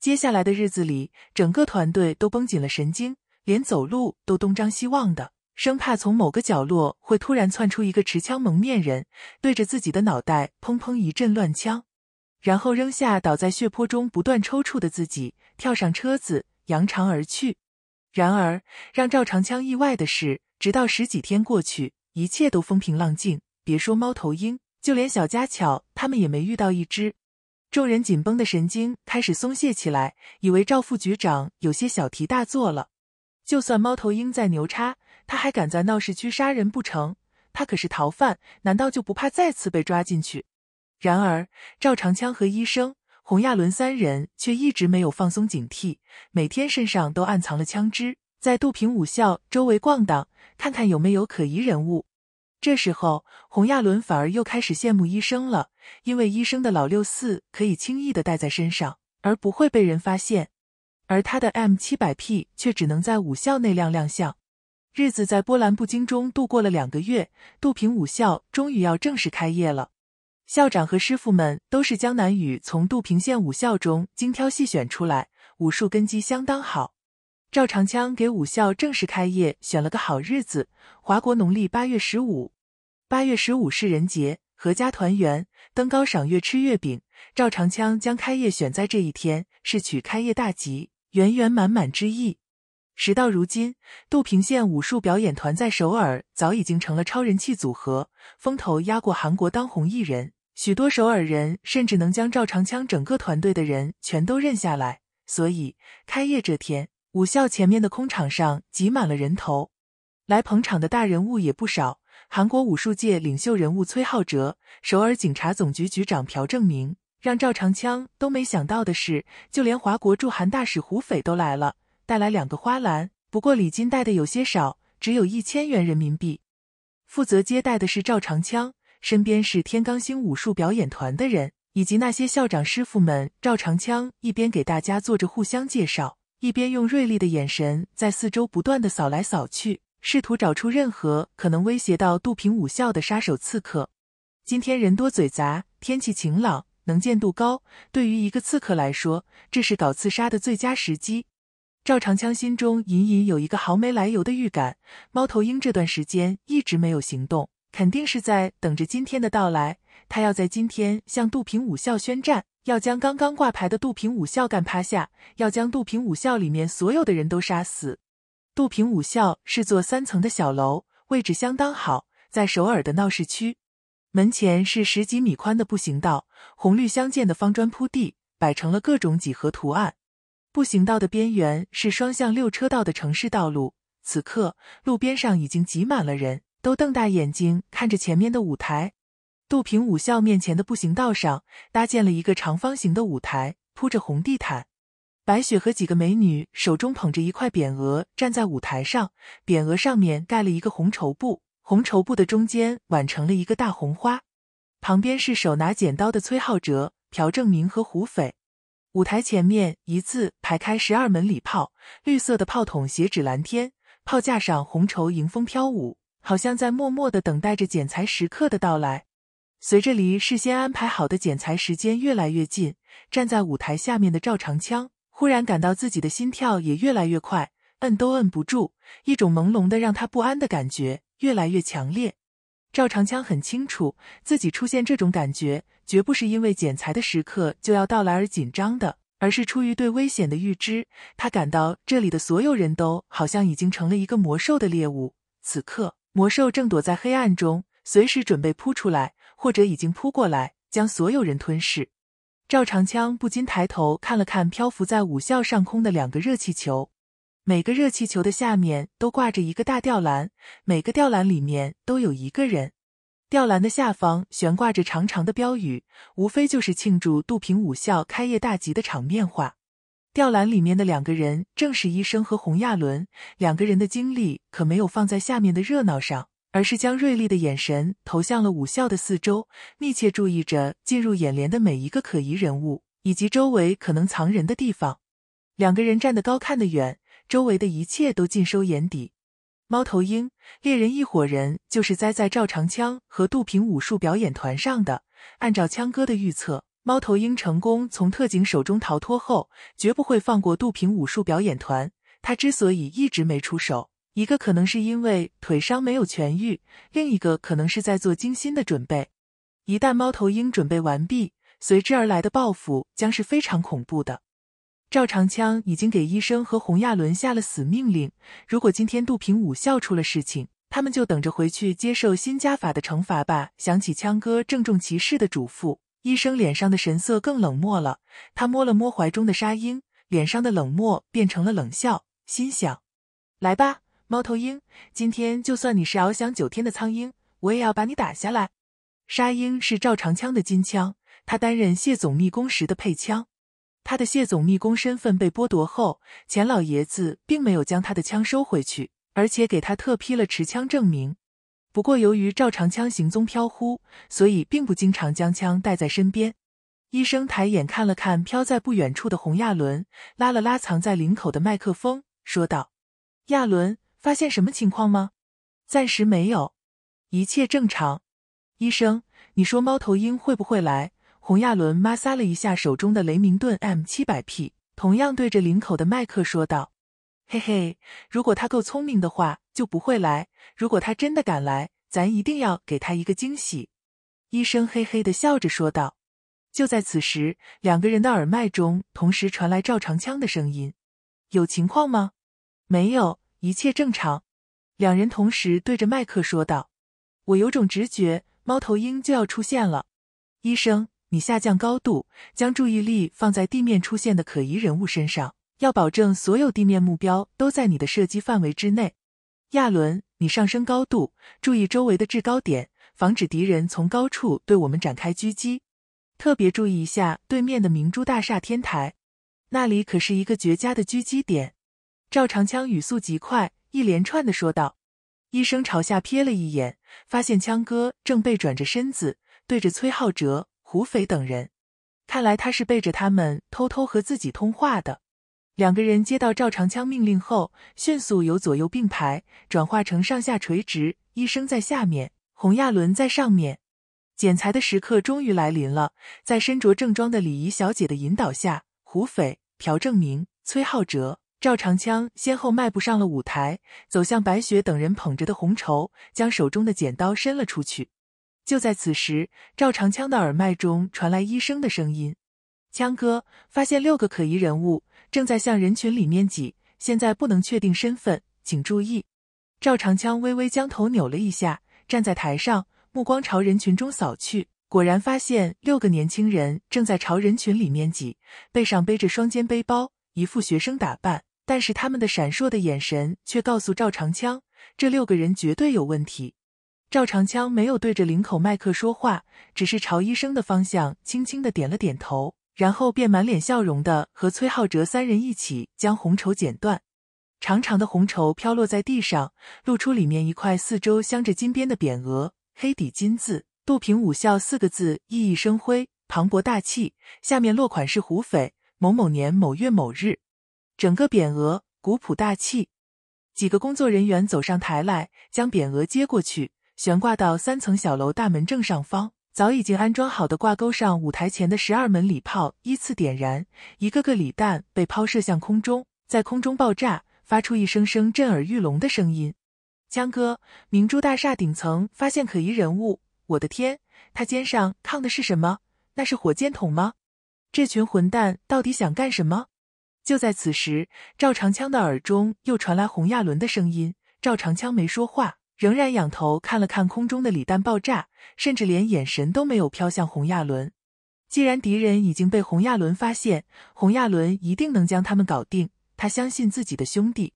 接下来的日子里，整个团队都绷紧了神经，连走路都东张西望的，生怕从某个角落会突然窜出一个持枪蒙面人，对着自己的脑袋砰砰一阵乱枪，然后扔下倒在血泊中不断抽搐的自己，跳上车子扬长而去。然而，让赵长枪意外的是，直到十几天过去，一切都风平浪静。别说猫头鹰，就连小家巧他们也没遇到一只。众人紧绷的神经开始松懈起来，以为赵副局长有些小题大做了。就算猫头鹰在牛叉，他还敢在闹市区杀人不成？他可是逃犯，难道就不怕再次被抓进去？然而，赵长枪和医生洪亚伦三人却一直没有放松警惕，每天身上都暗藏了枪支，在杜平武校周围逛荡，看看有没有可疑人物。这时候，洪亚伦反而又开始羡慕医生了，因为医生的老六四可以轻易的带在身上，而不会被人发现，而他的 M 七百 P 却只能在武校内亮亮相。日子在波澜不惊中度过了两个月，杜平武校终于要正式开业了。校长和师傅们都是江南雨从杜平县武校中精挑细选出来，武术根基相当好。赵长枪给武校正式开业选了个好日子，华国农历八月十五。八月十五是人节，阖家团圆，登高赏月，吃月饼。赵长枪将开业选在这一天，是取开业大吉、圆圆满满之意。时到如今，杜平县武术表演团在首尔早已经成了超人气组合，风头压过韩国当红艺人。许多首尔人甚至能将赵长枪整个团队的人全都认下来。所以开业这天。武校前面的空场上挤满了人头，来捧场的大人物也不少。韩国武术界领袖人物崔浩哲、首尔警察总局局长朴正明，让赵长枪都没想到的是，就连华国驻韩大使胡斐都来了，带来两个花篮。不过礼金带的有些少，只有一千元人民币。负责接待的是赵长枪，身边是天罡星武术表演团的人，以及那些校长师傅们。赵长枪一边给大家做着互相介绍。一边用锐利的眼神在四周不断的扫来扫去，试图找出任何可能威胁到杜平武校的杀手刺客。今天人多嘴杂，天气晴朗，能见度高，对于一个刺客来说，这是搞刺杀的最佳时机。赵长枪心中隐隐有一个毫没来由的预感，猫头鹰这段时间一直没有行动，肯定是在等着今天的到来。他要在今天向杜平武校宣战。要将刚刚挂牌的杜平武校干趴下，要将杜平武校里面所有的人都杀死。杜平武校是座三层的小楼，位置相当好，在首尔的闹市区。门前是十几米宽的步行道，红绿相间的方砖铺地，摆成了各种几何图案。步行道的边缘是双向六车道的城市道路。此刻，路边上已经挤满了人，都瞪大眼睛看着前面的舞台。杜平武校面前的步行道上搭建了一个长方形的舞台，铺着红地毯。白雪和几个美女手中捧着一块匾额，站在舞台上。匾额上面盖了一个红绸布，红绸布的中间挽成了一个大红花。旁边是手拿剪刀的崔浩哲、朴正明和胡斐。舞台前面一字排开十二门礼炮，绿色的炮筒斜指蓝天，炮架上红绸迎风飘舞，好像在默默的等待着剪裁时刻的到来。随着离事先安排好的剪裁时间越来越近，站在舞台下面的赵长枪忽然感到自己的心跳也越来越快，摁都摁不住，一种朦胧的让他不安的感觉越来越强烈。赵长枪很清楚，自己出现这种感觉绝不是因为剪裁的时刻就要到来而紧张的，而是出于对危险的预知。他感到这里的所有人都好像已经成了一个魔兽的猎物，此刻魔兽正躲在黑暗中，随时准备扑出来。或者已经扑过来，将所有人吞噬。赵长枪不禁抬头看了看漂浮在武校上空的两个热气球，每个热气球的下面都挂着一个大吊篮，每个吊篮里面都有一个人。吊篮的下方悬挂着长长的标语，无非就是庆祝杜平武校开业大吉的场面话。吊篮里面的两个人正是医生和洪亚伦，两个人的精力可没有放在下面的热闹上。而是将锐利的眼神投向了武校的四周，密切注意着进入眼帘的每一个可疑人物，以及周围可能藏人的地方。两个人站得高，看得远，周围的一切都尽收眼底。猫头鹰猎人一伙人就是栽在赵长枪和杜平武术表演团上的。按照枪哥的预测，猫头鹰成功从特警手中逃脱后，绝不会放过杜平武术表演团。他之所以一直没出手。一个可能是因为腿伤没有痊愈，另一个可能是在做精心的准备。一旦猫头鹰准备完毕，随之而来的报复将是非常恐怖的。赵长枪已经给医生和洪亚伦下了死命令，如果今天杜平武校出了事情，他们就等着回去接受新家法的惩罚吧。想起枪哥郑重其事的嘱咐，医生脸上的神色更冷漠了。他摸了摸怀中的沙鹰，脸上的冷漠变成了冷笑，心想：来吧。猫头鹰，今天就算你是翱翔九天的苍鹰，我也要把你打下来。沙鹰是赵长枪的金枪，他担任谢总密工时的配枪。他的谢总密工身份被剥夺后，钱老爷子并没有将他的枪收回去，而且给他特批了持枪证明。不过，由于赵长枪行踪飘忽，所以并不经常将枪带在身边。医生抬眼看了看飘在不远处的洪亚伦，拉了拉藏在领口的麦克风，说道：“亚伦。”发现什么情况吗？暂时没有，一切正常。医生，你说猫头鹰会不会来？红亚伦摩挲了一下手中的雷明顿 M 七百 P，同样对着领口的麦克说道：“嘿嘿，如果他够聪明的话，就不会来。如果他真的敢来，咱一定要给他一个惊喜。”医生嘿嘿的笑着说道。就在此时，两个人的耳麦中同时传来赵长枪的声音：“有情况吗？”“没有。”一切正常，两人同时对着麦克说道：“我有种直觉，猫头鹰就要出现了。”医生，你下降高度，将注意力放在地面出现的可疑人物身上，要保证所有地面目标都在你的射击范围之内。亚伦，你上升高度，注意周围的制高点，防止敌人从高处对我们展开狙击，特别注意一下对面的明珠大厦天台，那里可是一个绝佳的狙击点。赵长枪语速极快，一连串的说道。医生朝下瞥了一眼，发现枪哥正背转着身子，对着崔浩哲、胡斐等人。看来他是背着他们偷偷和自己通话的。两个人接到赵长枪命令后，迅速由左右并排转化成上下垂直。医生在下面，洪亚伦在上面。剪裁的时刻终于来临了。在身着正装的礼仪小姐的引导下，胡斐、朴正明、崔浩哲。赵长枪先后迈步上了舞台，走向白雪等人捧着的红绸，将手中的剪刀伸了出去。就在此时，赵长枪的耳麦中传来医生的声音：“枪哥，发现六个可疑人物正在向人群里面挤，现在不能确定身份，请注意。”赵长枪微微将头扭了一下，站在台上，目光朝人群中扫去，果然发现六个年轻人正在朝人群里面挤，背上背着双肩背包，一副学生打扮。但是他们的闪烁的眼神却告诉赵长枪，这六个人绝对有问题。赵长枪没有对着领口麦克说话，只是朝医生的方向轻轻的点了点头，然后便满脸笑容的和崔浩哲三人一起将红绸剪断。长长的红绸飘落在地上，露出里面一块四周镶着金边的匾额，黑底金字“杜平武校”四个字熠熠生辉，磅礴大气。下面落款是胡斐，某某年某月某日。整个匾额古朴大气，几个工作人员走上台来，将匾额接过去，悬挂到三层小楼大门正上方。早已经安装好的挂钩上，舞台前的十二门礼炮依次点燃，一个个礼弹被抛射向空中，在空中爆炸，发出一声声震耳欲聋的声音。江哥，明珠大厦顶层发现可疑人物，我的天，他肩上扛的是什么？那是火箭筒吗？这群混蛋到底想干什么？就在此时，赵长枪的耳中又传来洪亚伦的声音。赵长枪没说话，仍然仰头看了看空中的礼弹爆炸，甚至连眼神都没有飘向洪亚伦。既然敌人已经被洪亚伦发现，洪亚伦一定能将他们搞定。他相信自己的兄弟。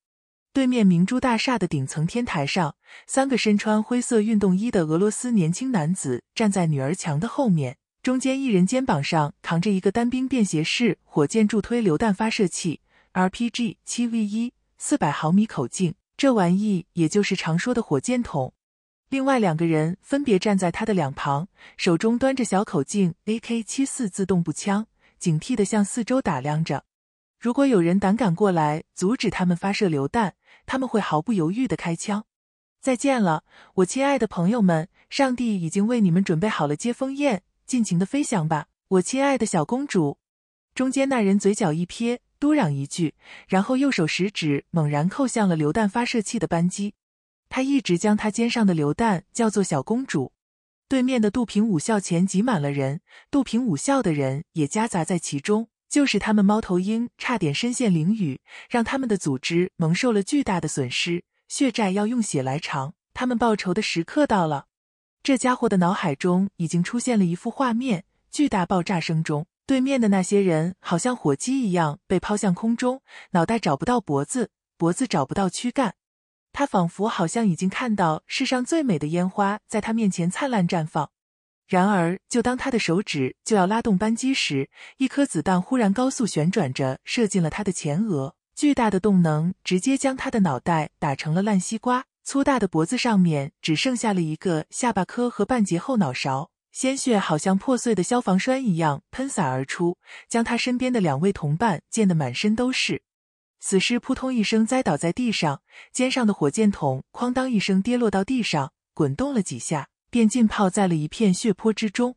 对面明珠大厦的顶层天台上，三个身穿灰色运动衣的俄罗斯年轻男子站在女儿墙的后面。中间一人肩膀上扛着一个单兵便携式火箭助推榴弹发射器 （RPG-7V1，四百毫米口径），这玩意也就是常说的火箭筒。另外两个人分别站在他的两旁，手中端着小口径 AK-74 自动步枪，警惕地向四周打量着。如果有人胆敢过来阻止他们发射榴弹，他们会毫不犹豫地开枪。再见了，我亲爱的朋友们，上帝已经为你们准备好了接风宴。尽情的飞翔吧，我亲爱的小公主。中间那人嘴角一撇，嘟嚷一句，然后右手食指猛然扣向了榴弹发射器的扳机。他一直将他肩上的榴弹叫做小公主。对面的杜平武校前挤满了人，杜平武校的人也夹杂在其中。就是他们猫头鹰差点身陷囹圄，让他们的组织蒙受了巨大的损失，血债要用血来偿。他们报仇的时刻到了。这家伙的脑海中已经出现了一幅画面：巨大爆炸声中，对面的那些人好像火鸡一样被抛向空中，脑袋找不到脖子，脖子找不到躯干。他仿佛好像已经看到世上最美的烟花在他面前灿烂绽放。然而，就当他的手指就要拉动扳机时，一颗子弹忽然高速旋转着射进了他的前额，巨大的动能直接将他的脑袋打成了烂西瓜。粗大的脖子上面只剩下了一个下巴颏和半截后脑勺，鲜血好像破碎的消防栓一样喷洒而出，将他身边的两位同伴溅得满身都是。死尸扑通一声栽倒在地上，肩上的火箭筒哐当一声跌落到地上，滚动了几下，便浸泡在了一片血泊之中。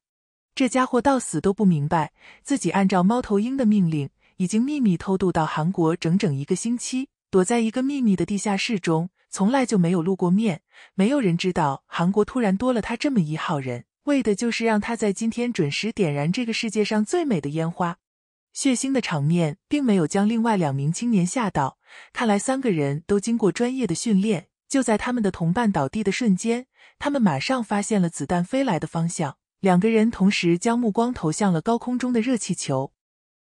这家伙到死都不明白，自己按照猫头鹰的命令，已经秘密偷渡到韩国整整一个星期，躲在一个秘密的地下室中。从来就没有露过面，没有人知道韩国突然多了他这么一号人，为的就是让他在今天准时点燃这个世界上最美的烟花。血腥的场面并没有将另外两名青年吓到，看来三个人都经过专业的训练。就在他们的同伴倒地的瞬间，他们马上发现了子弹飞来的方向，两个人同时将目光投向了高空中的热气球。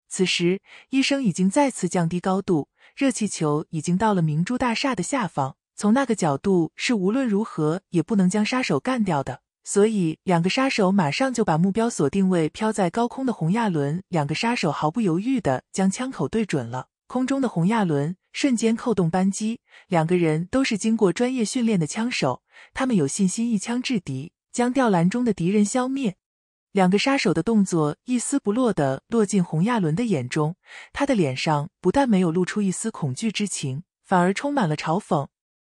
此时，医生已经再次降低高度，热气球已经到了明珠大厦的下方。从那个角度是无论如何也不能将杀手干掉的，所以两个杀手马上就把目标锁定位飘在高空的洪亚伦。两个杀手毫不犹豫地将枪口对准了空中的洪亚伦，瞬间扣动扳机。两个人都是经过专业训练的枪手，他们有信心一枪制敌，将吊篮中的敌人消灭。两个杀手的动作一丝不落的落进洪亚伦的眼中，他的脸上不但没有露出一丝恐惧之情，反而充满了嘲讽。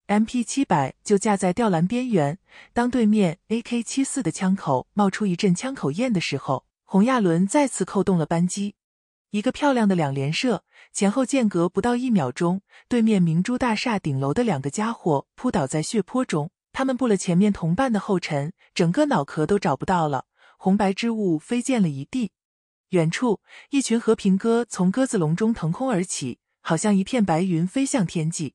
M P 七百就架在吊篮边缘，当对面 A K 七四的枪口冒出一阵枪口焰的时候，洪亚伦再次扣动了扳机，一个漂亮的两连射，前后间隔不到一秒钟，对面明珠大厦顶楼的两个家伙扑倒在血泊中，他们步了前面同伴的后尘，整个脑壳都找不到了，红白之物飞溅了一地。远处，一群和平鸽从鸽子笼中腾空而起，好像一片白云飞向天际。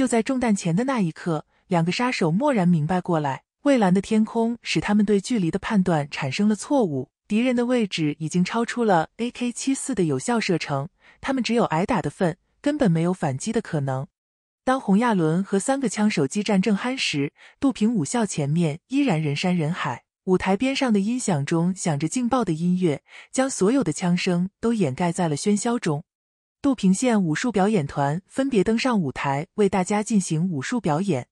就在中弹前的那一刻，两个杀手蓦然明白过来，蔚蓝的天空使他们对距离的判断产生了错误，敌人的位置已经超出了 AK74 的有效射程，他们只有挨打的份，根本没有反击的可能。当洪亚伦和三个枪手激战正酣时，杜平武校前面依然人山人海，舞台边上的音响中响着劲爆的音乐，将所有的枪声都掩盖在了喧嚣中。杜平县武术表演团分别登上舞台，为大家进行武术表演。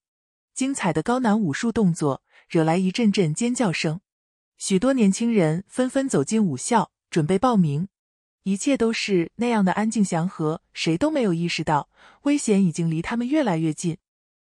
精彩的高难武术动作惹来一阵阵尖叫声，许多年轻人纷纷走进武校准备报名。一切都是那样的安静祥和，谁都没有意识到危险已经离他们越来越近。